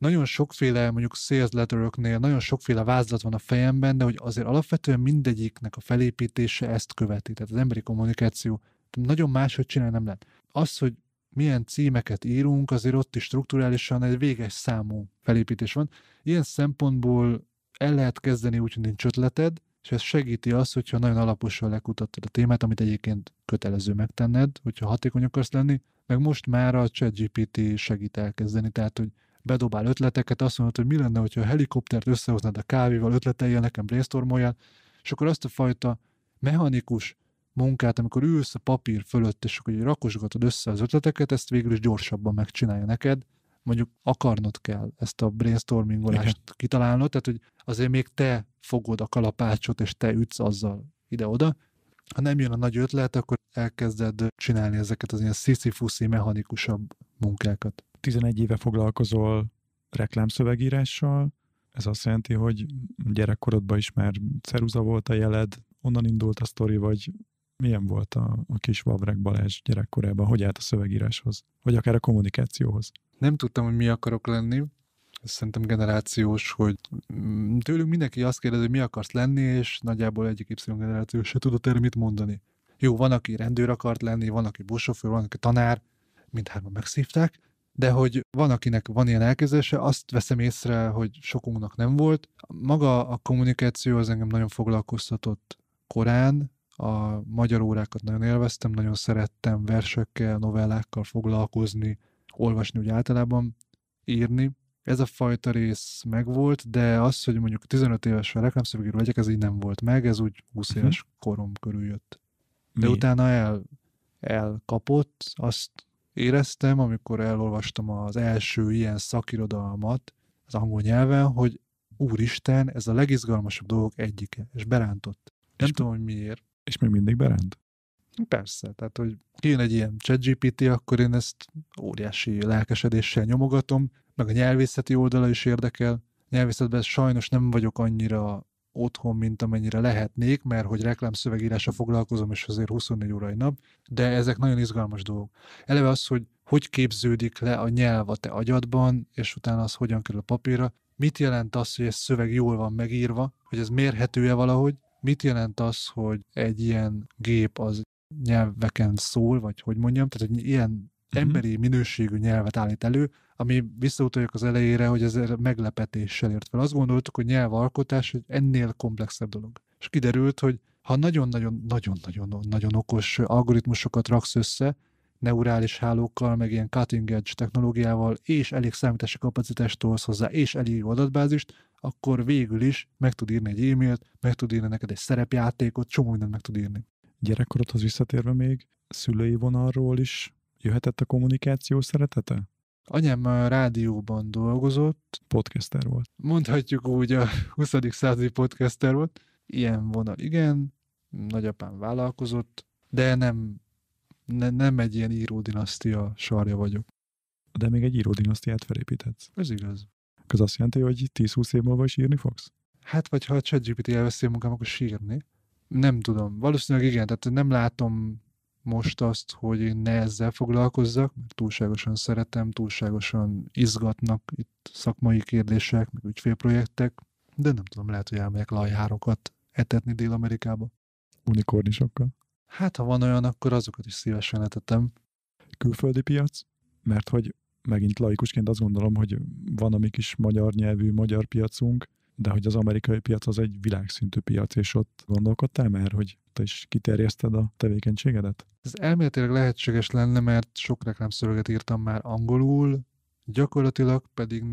nagyon sokféle mondjuk sales letteröknél, nagyon sokféle vázlat van a fejemben, de hogy azért alapvetően mindegyiknek a felépítése ezt követi, tehát az emberi kommunikáció nagyon máshogy csinálni nem lehet. Az, hogy milyen címeket írunk, azért ott is strukturálisan egy véges számú felépítés van. Ilyen szempontból el lehet kezdeni úgy, hogy nincs ötleted, és ez segíti azt, hogyha nagyon alaposan lekutattad a témát, amit egyébként kötelező megtenned, hogyha hatékony akarsz lenni, meg most már a ChatGPT segít elkezdeni, tehát hogy bedobál ötleteket, azt mondod, hogy mi lenne, hogyha a helikoptert összehoznád a kávéval, ötleteljél nekem brainstormoljál, és akkor azt a fajta mechanikus munkát, amikor ülsz a papír fölött, és akkor rakosgatod össze az ötleteket, ezt végül is gyorsabban megcsinálja neked. Mondjuk akarnod kell ezt a brainstormingolást Igen. kitalálnod, tehát hogy azért még te fogod a kalapácsot, és te ütsz azzal ide-oda. Ha nem jön a nagy ötlet, akkor elkezded csinálni ezeket az ilyen sziszifuszi mechanikusabb munkákat. 11 éve foglalkozol reklámszövegírással, ez azt jelenti, hogy gyerekkorodban is már ceruza volt a jeled, onnan indult a sztori, vagy milyen volt a, a kis Vavreg Balázs gyerekkorában, hogy állt a szövegíráshoz, vagy akár a kommunikációhoz? Nem tudtam, hogy mi akarok lenni, ez szerintem generációs, hogy mm, tőlünk mindenki azt kérdezi, hogy mi akarsz lenni, és nagyjából egyik Y generáció se tudott erre mit mondani. Jó, van, aki rendőr akart lenni, van, aki buszsofőr, van, aki tanár, mindhárman megszívták, de hogy van, akinek van ilyen elképzelése, azt veszem észre, hogy sokunknak nem volt. Maga a kommunikáció az engem nagyon foglalkoztatott korán, a magyar órákat nagyon élveztem, nagyon szerettem versekkel, novellákkal foglalkozni, olvasni úgy általában, írni. Ez a fajta rész megvolt, de az, hogy mondjuk 15 éves reklámszövegíró legyek, ez így nem volt meg, ez úgy 20 uh-huh. Mhm. korom körül jött. De Mi? utána el, elkapott, azt éreztem, amikor elolvastam az első ilyen szakirodalmat az angol nyelven, hogy úristen, ez a legizgalmasabb dolgok egyike, és berántott. Nem és tudom, hogy miért. És még mindig beránt? Persze, tehát hogy kijön egy ilyen ChatGPT, akkor én ezt óriási lelkesedéssel nyomogatom, meg a nyelvészeti oldala is érdekel. Nyelvészetben sajnos nem vagyok annyira otthon, mint amennyire lehetnék, mert hogy reklámszövegírásra foglalkozom, és azért 24 órai nap, de ezek nagyon izgalmas dolgok. Eleve az, hogy hogy képződik le a nyelv a te agyadban, és utána az hogyan kerül a papírra, mit jelent az, hogy ez szöveg jól van megírva, hogy ez mérhető-e valahogy, mit jelent az, hogy egy ilyen gép az nyelveken szól, vagy hogy mondjam, tehát egy ilyen Mhm. emberi minőségű nyelvet állít elő, ami visszautaljuk az elejére, hogy ez meglepetéssel ért fel. Azt gondoltuk, hogy nyelvalkotás egy ennél komplexebb dolog. És kiderült, hogy ha nagyon-nagyon-nagyon-nagyon-nagyon okos algoritmusokat raksz össze, neurális hálókkal, meg ilyen cutting edge technológiával, és elég számítási kapacitást tolsz hozzá, és elég adatbázist, akkor végül is meg tud írni egy e-mailt, meg tud írni neked egy szerepjátékot, csomó mindent meg tud írni. Gyerekkorodhoz visszatérve még, szülői vonalról is jöhetett a kommunikáció szeretete? Anyám a rádióban dolgozott. Podcaster volt. Mondhatjuk úgy, a 20. századi podcaster volt. Ilyen vonal, igen. Nagyapám vállalkozott, de nem, ne, nem egy ilyen íródinasztia sarja vagyok. De még egy íródinasztiát felépíthetsz. Ez igaz. Ez azt jelenti, hogy 10-20 év múlva is írni fogsz? Hát, vagy ha a ChatGPT elveszi a munkám, akkor sírni. Nem tudom. Valószínűleg igen, tehát nem látom most azt, hogy ne ezzel foglalkozzak, mert túlságosan szeretem, túlságosan izgatnak itt szakmai kérdések, meg ügyfélprojektek, de nem tudom, lehet, hogy elmegyek lajhárokat etetni Dél-Amerikába. Unikornisokkal? Hát, ha van olyan, akkor azokat is szívesen etetem. Külföldi piac? Mert hogy megint laikusként azt gondolom, hogy van a mi kis magyar nyelvű magyar piacunk, de hogy az amerikai piac az egy világszintű piac, és ott gondolkodtál már, hogy te is kiterjeszted a tevékenységedet? Ez elméletileg lehetséges lenne, mert sok reklámszöveget írtam már angolul, gyakorlatilag pedig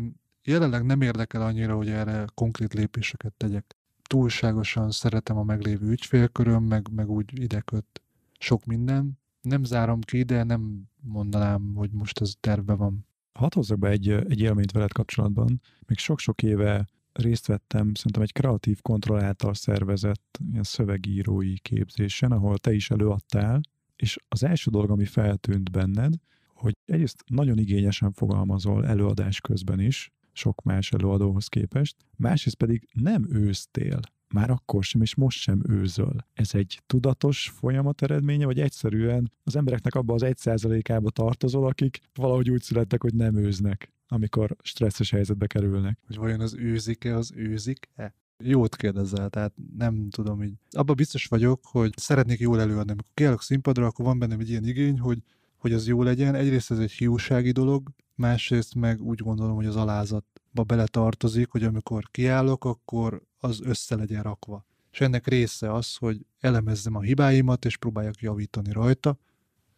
jelenleg nem érdekel annyira, hogy erre konkrét lépéseket tegyek. Túlságosan szeretem a meglévő ügyfélköröm, meg, meg úgy ideköt sok minden. Nem zárom ki, de nem mondanám, hogy most ez terve van. Hadd hozzak be egy, egy élményt veled kapcsolatban. Még sok-sok éve részt vettem szerintem egy kreatív kontroll által szervezett ilyen szövegírói képzésen, ahol te is előadtál, és az első dolog, ami feltűnt benned, hogy egyrészt nagyon igényesen fogalmazol előadás közben is, sok más előadóhoz képest, másrészt pedig nem ősztél, már akkor sem, és most sem őzöl. Ez egy tudatos folyamat eredménye, vagy egyszerűen az embereknek abba az egy százalékába tartozol, akik valahogy úgy születtek, hogy nem őznek? amikor stresszes helyzetbe kerülnek. Hogy vajon az űzik-e, az űzik-e? Jót kérdezel, tehát nem tudom így. Abba biztos vagyok, hogy szeretnék jól előadni. Amikor kiállok színpadra, akkor van bennem egy ilyen igény, hogy, hogy az jó legyen. Egyrészt ez egy hiúsági dolog, másrészt meg úgy gondolom, hogy az alázatba beletartozik, hogy amikor kiállok, akkor az össze legyen rakva. És ennek része az, hogy elemezzem a hibáimat, és próbáljak javítani rajta,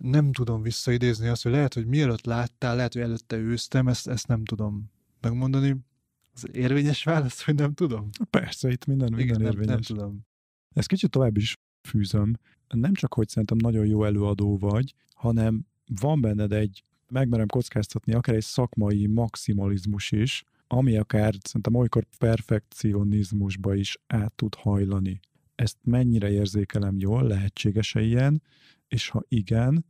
nem tudom visszaidézni azt, hogy lehet, hogy mielőtt láttál, lehet, hogy előtte őztem, ezt, ezt nem tudom megmondani. Az érvényes válasz, hogy nem tudom? Persze, itt minden, minden Igen, érvényes. Nem, nem tudom. Ezt kicsit tovább is fűzöm. Nem csak, hogy szerintem nagyon jó előadó vagy, hanem van benned egy, megmerem kockáztatni, akár egy szakmai maximalizmus is, ami akár szerintem olykor perfekcionizmusba is át tud hajlani. Ezt mennyire érzékelem jól, lehetséges -e ilyen, és ha igen,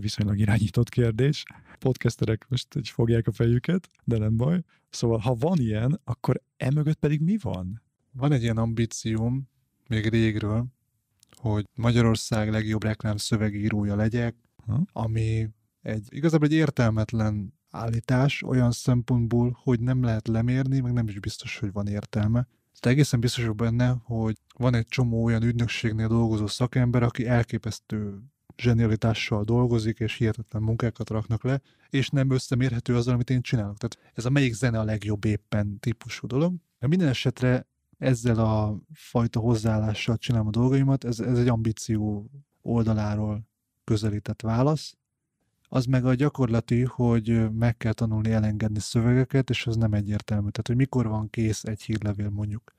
viszonylag irányított kérdés, podcasterek most egy fogják a fejüket, de nem baj. Szóval, ha van ilyen, akkor emögött pedig mi van? Van egy ilyen ambícióm, még régről, hogy Magyarország legjobb reklámszövegírója legyek, ha? ami egy igazából egy értelmetlen állítás olyan szempontból, hogy nem lehet lemérni, meg nem is biztos, hogy van értelme. De egészen biztos vagyok benne, hogy van egy csomó olyan ügynökségnél dolgozó szakember, aki elképesztő zsenialitással dolgozik, és hihetetlen munkákat raknak le, és nem összemérhető azzal, amit én csinálok. Tehát ez a melyik zene a legjobb éppen típusú dolog. De minden esetre ezzel a fajta hozzáállással csinálom a dolgaimat, ez, ez egy ambíció oldaláról közelített válasz. Az meg a gyakorlati, hogy meg kell tanulni elengedni szövegeket, és az nem egyértelmű. Tehát, hogy mikor van kész egy hírlevél mondjuk,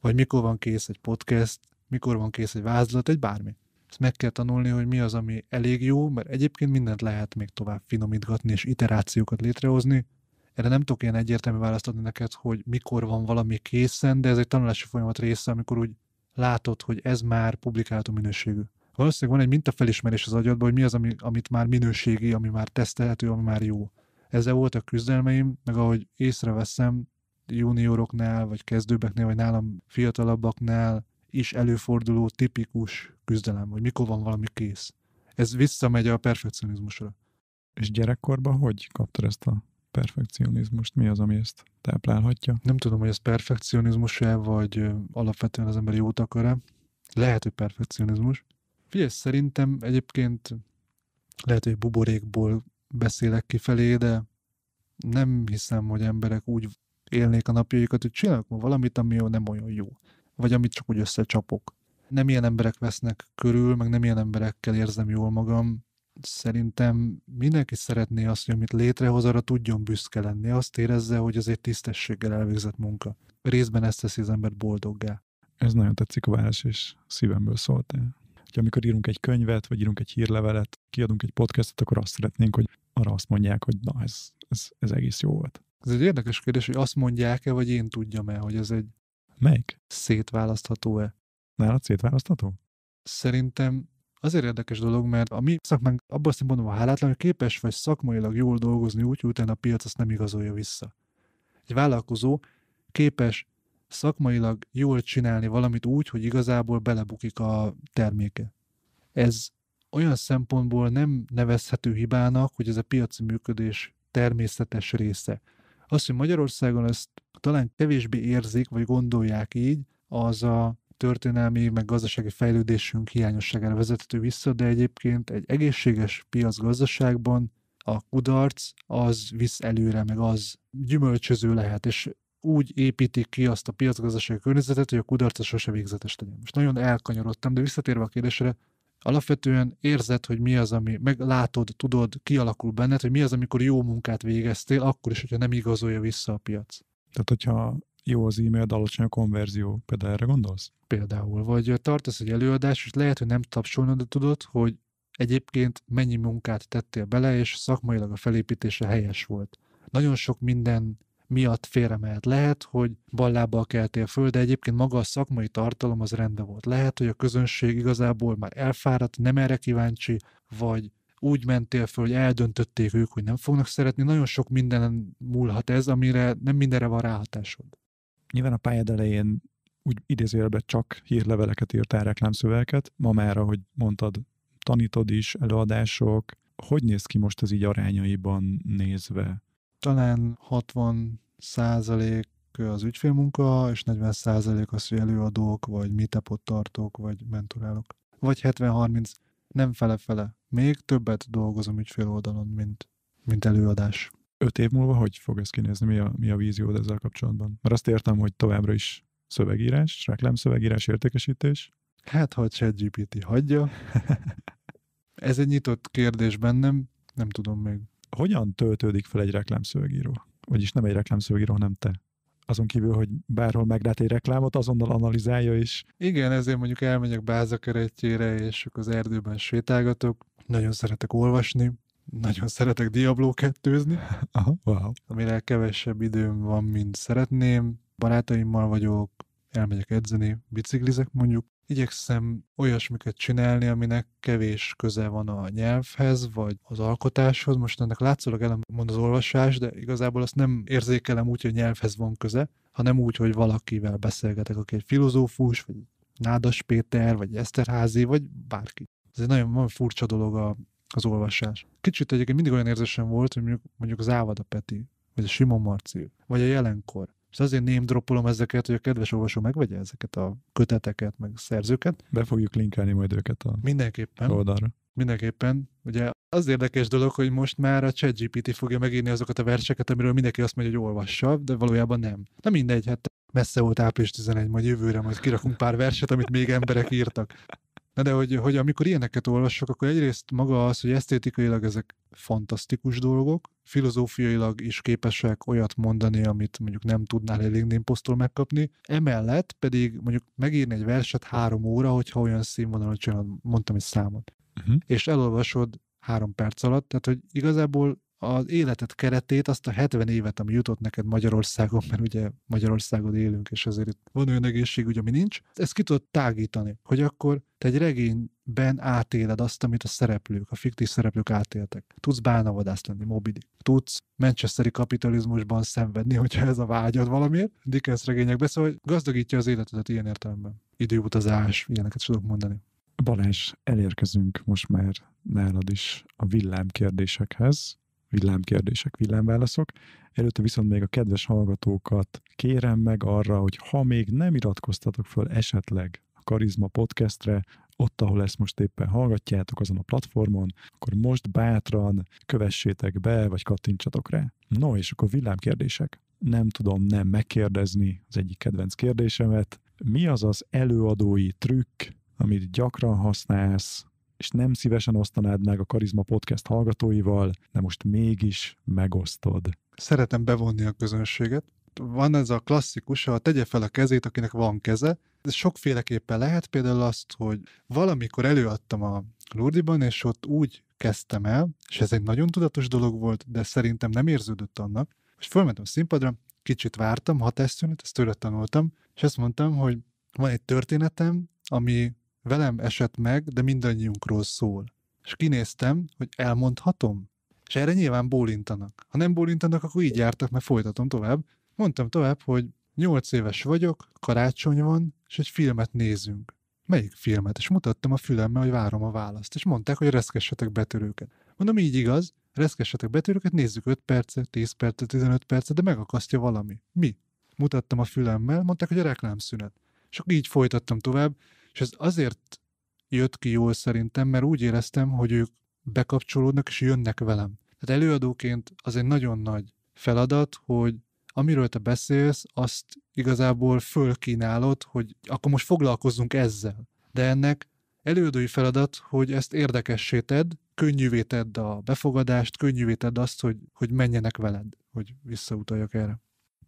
vagy mikor van kész egy podcast, mikor van kész egy vázlat, egy bármi meg kell tanulni, hogy mi az, ami elég jó, mert egyébként mindent lehet még tovább finomítgatni és iterációkat létrehozni. Erre nem tudok ilyen egyértelmű választ adni neked, hogy mikor van valami készen, de ez egy tanulási folyamat része, amikor úgy látod, hogy ez már publikálható minőségű. Valószínűleg van egy mintafelismerés az agyadban, hogy mi az, ami, amit már minőségi, ami már tesztelhető, ami már jó. Ezzel a küzdelmeim, meg ahogy észreveszem, junioroknál, vagy kezdőbeknél, vagy nálam fiatalabbaknál is előforduló tipikus küzdelem, hogy mikor van valami kész. Ez visszamegy a perfekcionizmusra. És gyerekkorban hogy kaptad ezt a perfekcionizmust? Mi az, ami ezt táplálhatja? Nem tudom, hogy ez perfekcionizmus-e, vagy alapvetően az emberi jót akar-e. Lehet, hogy perfekcionizmus. Figyelj, szerintem egyébként lehet, hogy buborékból beszélek kifelé, de nem hiszem, hogy emberek úgy élnék a napjaikat, hogy csinálok valamit, ami nem olyan jó, vagy amit csak úgy összecsapok nem ilyen emberek vesznek körül, meg nem ilyen emberekkel érzem jól magam. Szerintem mindenki szeretné azt, hogy amit létrehoz, arra tudjon büszke lenni, azt érezze, hogy ez egy tisztességgel elvégzett munka. Részben ezt teszi az ember boldoggá. Ez nagyon tetszik a válasz, és szívemből szóltál. Hogy amikor írunk egy könyvet, vagy írunk egy hírlevelet, kiadunk egy podcastot, akkor azt szeretnénk, hogy arra azt mondják, hogy na, ez, ez, ez egész jó volt. Ez egy érdekes kérdés, hogy azt mondják-e, vagy én tudjam-e, hogy ez egy Melyik? Szétválasztható-e? nálad szétválasztható? Szerintem azért érdekes dolog, mert a mi szakmánk abban a hálátlan, hogy képes vagy szakmailag jól dolgozni úgy, hogy utána a piac azt nem igazolja vissza. Egy vállalkozó képes szakmailag jól csinálni valamit úgy, hogy igazából belebukik a terméke. Ez olyan szempontból nem nevezhető hibának, hogy ez a piaci működés természetes része. Azt, hogy Magyarországon ezt talán kevésbé érzik, vagy gondolják így, az a történelmi, meg gazdasági fejlődésünk hiányosságára vezethető vissza, de egyébként egy egészséges piacgazdaságban a kudarc az visz előre, meg az gyümölcsöző lehet, és úgy építik ki azt a piacgazdasági környezetet, hogy a kudarca sose végzetes legyen. Most nagyon elkanyarodtam, de visszatérve a kérdésre, alapvetően érzed, hogy mi az, ami meglátod, tudod, kialakul benned, hogy mi az, amikor jó munkát végeztél, akkor is, hogyha nem igazolja vissza a piac. Tehát, hogyha jó az e-mail, de alacsony a konverzió. Például erre gondolsz? Például. Vagy tartasz egy előadást, és lehet, hogy nem tapsolnod, de tudod, hogy egyébként mennyi munkát tettél bele, és szakmailag a felépítése helyes volt. Nagyon sok minden miatt félre mehet. Lehet, hogy ballábbal keltél föl, de egyébként maga a szakmai tartalom az rendben volt. Lehet, hogy a közönség igazából már elfáradt, nem erre kíváncsi, vagy úgy mentél föl, hogy eldöntötték ők, hogy nem fognak szeretni. Nagyon sok minden múlhat ez, amire nem mindenre van ráhatásod. Nyilván a pályád elején úgy idézőjelben csak hírleveleket írtál, reklámszövegeket. Ma már, ahogy mondtad, tanítod is, előadások. Hogy néz ki most ez így arányaiban nézve? Talán 60 százalék az ügyfélmunka, és 40 százalék az, hogy előadók, vagy meetupot tartok, vagy mentorálok. Vagy 70-30, nem fele-fele. Még többet dolgozom ügyfél oldalon, mint, mint előadás öt év múlva hogy fog ez kinézni? Mi a, mi a víziód ezzel kapcsolatban? Mert azt értem, hogy továbbra is szövegírás, reklámszövegírás, értékesítés. Hát, ha a ChatGPT hagyja. (laughs) ez egy nyitott kérdés bennem, nem tudom még. Hogyan töltődik fel egy reklámszövegíró? Vagyis nem egy reklámszövegíró, hanem te azon kívül, hogy bárhol meglát egy reklámot, azonnal analizálja is. Igen, ezért mondjuk elmegyek Bázakeretjére, és az erdőben sétálgatok. Nagyon szeretek olvasni, nagyon szeretek Diablo 2 (laughs) wow. amire kevesebb időm van, mint szeretném. Barátaimmal vagyok, elmegyek edzeni, biciklizek mondjuk. Igyekszem olyasmiket csinálni, aminek kevés köze van a nyelvhez, vagy az alkotáshoz. Most ennek látszólag elmond az olvasás, de igazából azt nem érzékelem úgy, hogy nyelvhez van köze, hanem úgy, hogy valakivel beszélgetek, aki egy filozófus, vagy Nádas Péter, vagy Eszterházi, vagy bárki. Ez egy nagyon, nagyon furcsa dolog a az olvasás. Kicsit egyébként mindig olyan érzésem volt, hogy mondjuk, mondjuk az Ávada Peti, vagy a Simon Marci, vagy a Jelenkor. És azért name dropolom ezeket, hogy a kedves olvasó megvegye ezeket a köteteket, meg szerzőket. Be fogjuk linkelni majd őket a Mindenképpen. oldalra. Mindenképpen. Ugye az érdekes dolog, hogy most már a ChatGPT fogja megírni azokat a verseket, amiről mindenki azt mondja, hogy olvassa, de valójában nem. Na mindegy, hát messze volt április 11, majd jövőre majd kirakunk pár verset, amit még emberek írtak. Na de hogy, hogy amikor ilyeneket olvasok, akkor egyrészt maga az, hogy esztétikailag ezek fantasztikus dolgok, filozófiailag is képesek olyat mondani, amit mondjuk nem tudnál elég némposztól megkapni. Emellett pedig mondjuk megírni egy verset három óra, hogyha olyan színvonalon csinálod, mondtam egy számot. Uh-huh. És elolvasod három perc alatt, tehát hogy igazából az életet, keretét, azt a 70 évet, ami jutott neked Magyarországon, mert ugye Magyarországon élünk, és azért itt van olyan ugye, ami nincs, ezt ki tudod tágítani, hogy akkor te egy regényben átéled azt, amit a szereplők, a fiktív szereplők átéltek. Tudsz bánavadász lenni, mobidi. Tudsz manchesteri kapitalizmusban szenvedni, hogyha ez a vágyad valamiért. Dickens regényekbe, szóval hogy gazdagítja az életedet ilyen értelemben. Időutazás, ilyeneket tudok mondani. Balázs, elérkezünk most már nálad is a villám kérdésekhez villámkérdések, villámválaszok. Előtte viszont még a kedves hallgatókat kérem meg arra, hogy ha még nem iratkoztatok föl esetleg a Karizma podcastre, ott, ahol ezt most éppen hallgatjátok azon a platformon, akkor most bátran kövessétek be, vagy kattintsatok rá. No, és akkor villámkérdések. Nem tudom nem megkérdezni az egyik kedvenc kérdésemet. Mi az az előadói trükk, amit gyakran használsz, és nem szívesen osztanád meg a Karizma Podcast hallgatóival, de most mégis megosztod. Szeretem bevonni a közönséget. Van ez a klasszikus, a tegye fel a kezét, akinek van keze. Ez sokféleképpen lehet, például azt, hogy valamikor előadtam a Lurdiban, és ott úgy kezdtem el, és ez egy nagyon tudatos dolog volt, de szerintem nem érződött annak, és fölmentem a színpadra, kicsit vártam, hatásszünet, ezt tőle tanultam, és azt mondtam, hogy van egy történetem, ami velem esett meg, de mindannyiunkról szól. És kinéztem, hogy elmondhatom. És erre nyilván bólintanak. Ha nem bólintanak, akkor így jártak, mert folytatom tovább. Mondtam tovább, hogy 8 éves vagyok, karácsony van, és egy filmet nézünk. Melyik filmet? És mutattam a fülemmel, hogy várom a választ. És mondták, hogy reszkessetek betörőket. Mondom, így igaz, reszkessetek betörőket, nézzük 5 percet, 10 percet, 15 percet, de megakasztja valami. Mi? Mutattam a fülemmel, mondták, hogy a reklámszünet. És akkor így folytattam tovább, és ez azért jött ki jól szerintem, mert úgy éreztem, hogy ők bekapcsolódnak és jönnek velem. Tehát előadóként az egy nagyon nagy feladat, hogy amiről te beszélsz, azt igazából fölkínálod, hogy akkor most foglalkozzunk ezzel. De ennek előadói feladat, hogy ezt érdekessé tedd, könnyűvé tedd a befogadást, könnyűvé tedd azt, hogy, hogy menjenek veled, hogy visszautaljak erre.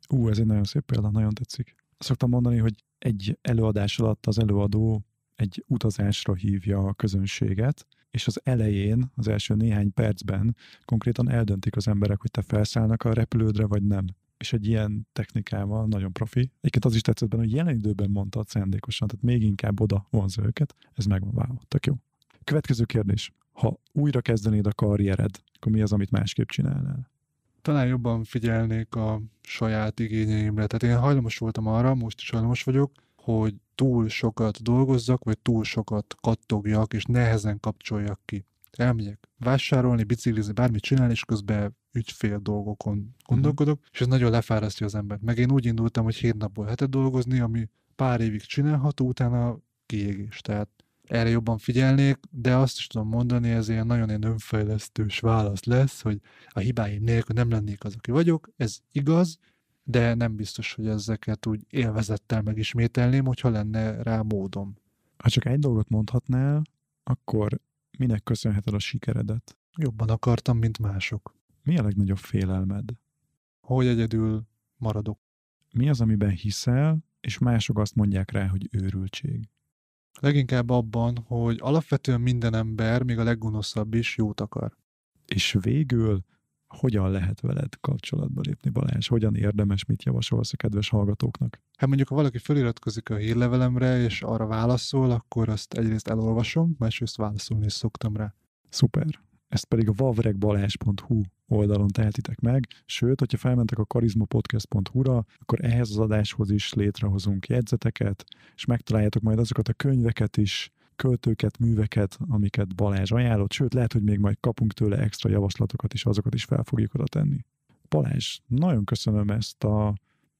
Ú, ez egy nagyon szép példa, nagyon tetszik. Szoktam mondani, hogy egy előadás alatt az előadó egy utazásra hívja a közönséget, és az elején, az első néhány percben konkrétan eldöntik az emberek, hogy te felszállnak a repülődre, vagy nem. És egy ilyen technikával nagyon profi. Egyébként az is tetszett benne, hogy jelen időben mondta a szándékosan, tehát még inkább oda vonz őket. Ez megvan vállva, tök jó. Következő kérdés. Ha újra kezdenéd a karriered, akkor mi az, amit másképp csinálnál? talán jobban figyelnék a saját igényeimre. Tehát én hajlamos voltam arra, most is hajlamos vagyok, hogy túl sokat dolgozzak, vagy túl sokat kattogjak, és nehezen kapcsoljak ki. Elmegyek vásárolni, biciklizni, bármit csinálni, és közben ügyfél dolgokon mhm. gondolkodok, mm. és ez nagyon lefárasztja az embert. Meg én úgy indultam, hogy hét napból hetet dolgozni, ami pár évig csinálható, utána kiégés. Tehát erre jobban figyelnék, de azt is tudom mondani, ez ilyen nagyon ilyen önfejlesztős válasz lesz, hogy a hibáim nélkül nem lennék az, aki vagyok, ez igaz, de nem biztos, hogy ezeket úgy élvezettel megismételném, hogyha lenne rá módom. Ha csak egy dolgot mondhatnál, akkor minek köszönheted a sikeredet? Jobban akartam, mint mások. Mi a legnagyobb félelmed? Hogy egyedül maradok. Mi az, amiben hiszel, és mások azt mondják rá, hogy őrültség? Leginkább abban, hogy alapvetően minden ember, még a leggonoszabb is jót akar. És végül hogyan lehet veled kapcsolatba lépni, Balázs? Hogyan érdemes, mit javasolsz a kedves hallgatóknak? Hát mondjuk, ha valaki feliratkozik a hírlevelemre, és arra válaszol, akkor azt egyrészt elolvasom, másrészt válaszolni is szoktam rá. Szuper ezt pedig a vavregbalázs.hu oldalon tehetitek meg, sőt, hogyha felmentek a karizmapodcast.hu-ra, akkor ehhez az adáshoz is létrehozunk jegyzeteket, és megtaláljátok majd azokat a könyveket is, költőket, műveket, amiket Balázs ajánlott, sőt, lehet, hogy még majd kapunk tőle extra javaslatokat, és azokat is fel fogjuk oda tenni. Balázs, nagyon köszönöm ezt a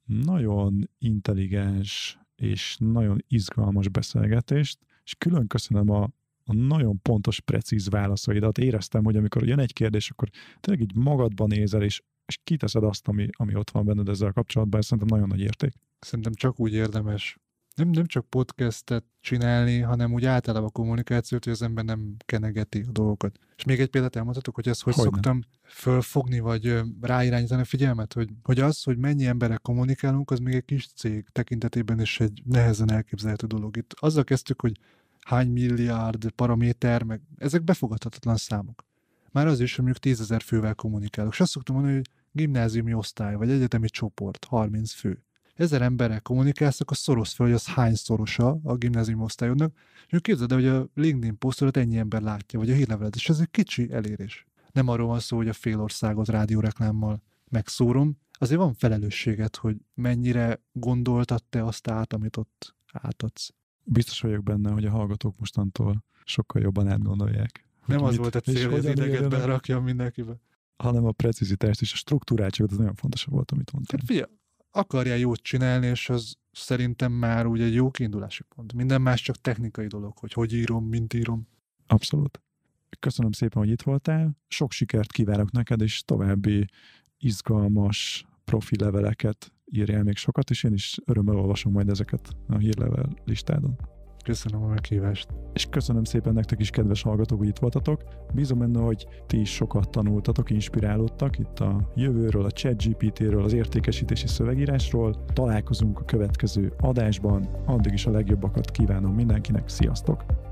nagyon intelligens és nagyon izgalmas beszélgetést, és külön köszönöm a a nagyon pontos, precíz válaszaidat. Éreztem, hogy amikor jön egy kérdés, akkor tényleg így magadban nézel, és, és kiteszed azt, ami, ami ott van benned ezzel kapcsolatban, ez szerintem nagyon nagy érték. Szerintem csak úgy érdemes nem, nem csak podcastet csinálni, hanem úgy általában a kommunikációt, hogy az ember nem kenegeti a dolgokat. És még egy példát elmondhatok, hogy ezt hogy, hogy szoktam nem. fölfogni, vagy ráirányítani a figyelmet, hogy, hogy az, hogy mennyi emberek kommunikálunk, az még egy kis cég tekintetében is egy nehezen elképzelhető dolog. Itt azzal kezdtük, hogy hány milliárd paraméter, meg ezek befogadhatatlan számok. Már az is, hogy mondjuk tízezer fővel kommunikálok. És azt szoktam mondani, hogy gimnáziumi osztály, vagy egyetemi csoport, 30 fő. Ezer emberek kommunikálsz, akkor szorosz fel, hogy az hány szorosa a gimnáziumi osztályodnak. És képzeld el, hogy a LinkedIn posztodat ennyi ember látja, vagy a hírlevelet, és ez egy kicsi elérés. Nem arról van szó, hogy a fél országot rádióreklámmal megszórom, azért van felelősséget, hogy mennyire gondoltad te azt át, amit ott átadsz biztos vagyok benne, hogy a hallgatók mostantól sokkal jobban átgondolják. Nem az mit, volt a cél, hogy az ideget berakjam mindenkibe. Hanem a precizitást és a csak az nagyon fontos volt, amit mondtam. Hát figyelj, akarja jót csinálni, és az szerintem már úgy egy jó kiindulási pont. Minden más csak technikai dolog, hogy hogy írom, mint írom. Abszolút. Köszönöm szépen, hogy itt voltál. Sok sikert kívánok neked, és további izgalmas profi leveleket írjál még sokat, és én is örömmel olvasom majd ezeket a hírlevel listádon. Köszönöm a meghívást. És köszönöm szépen nektek is, kedves hallgatók, hogy itt voltatok. Bízom benne, hogy ti is sokat tanultatok, inspirálódtak itt a jövőről, a ChatGPT-ről, az értékesítési szövegírásról. Találkozunk a következő adásban. Addig is a legjobbakat kívánom mindenkinek. Sziasztok!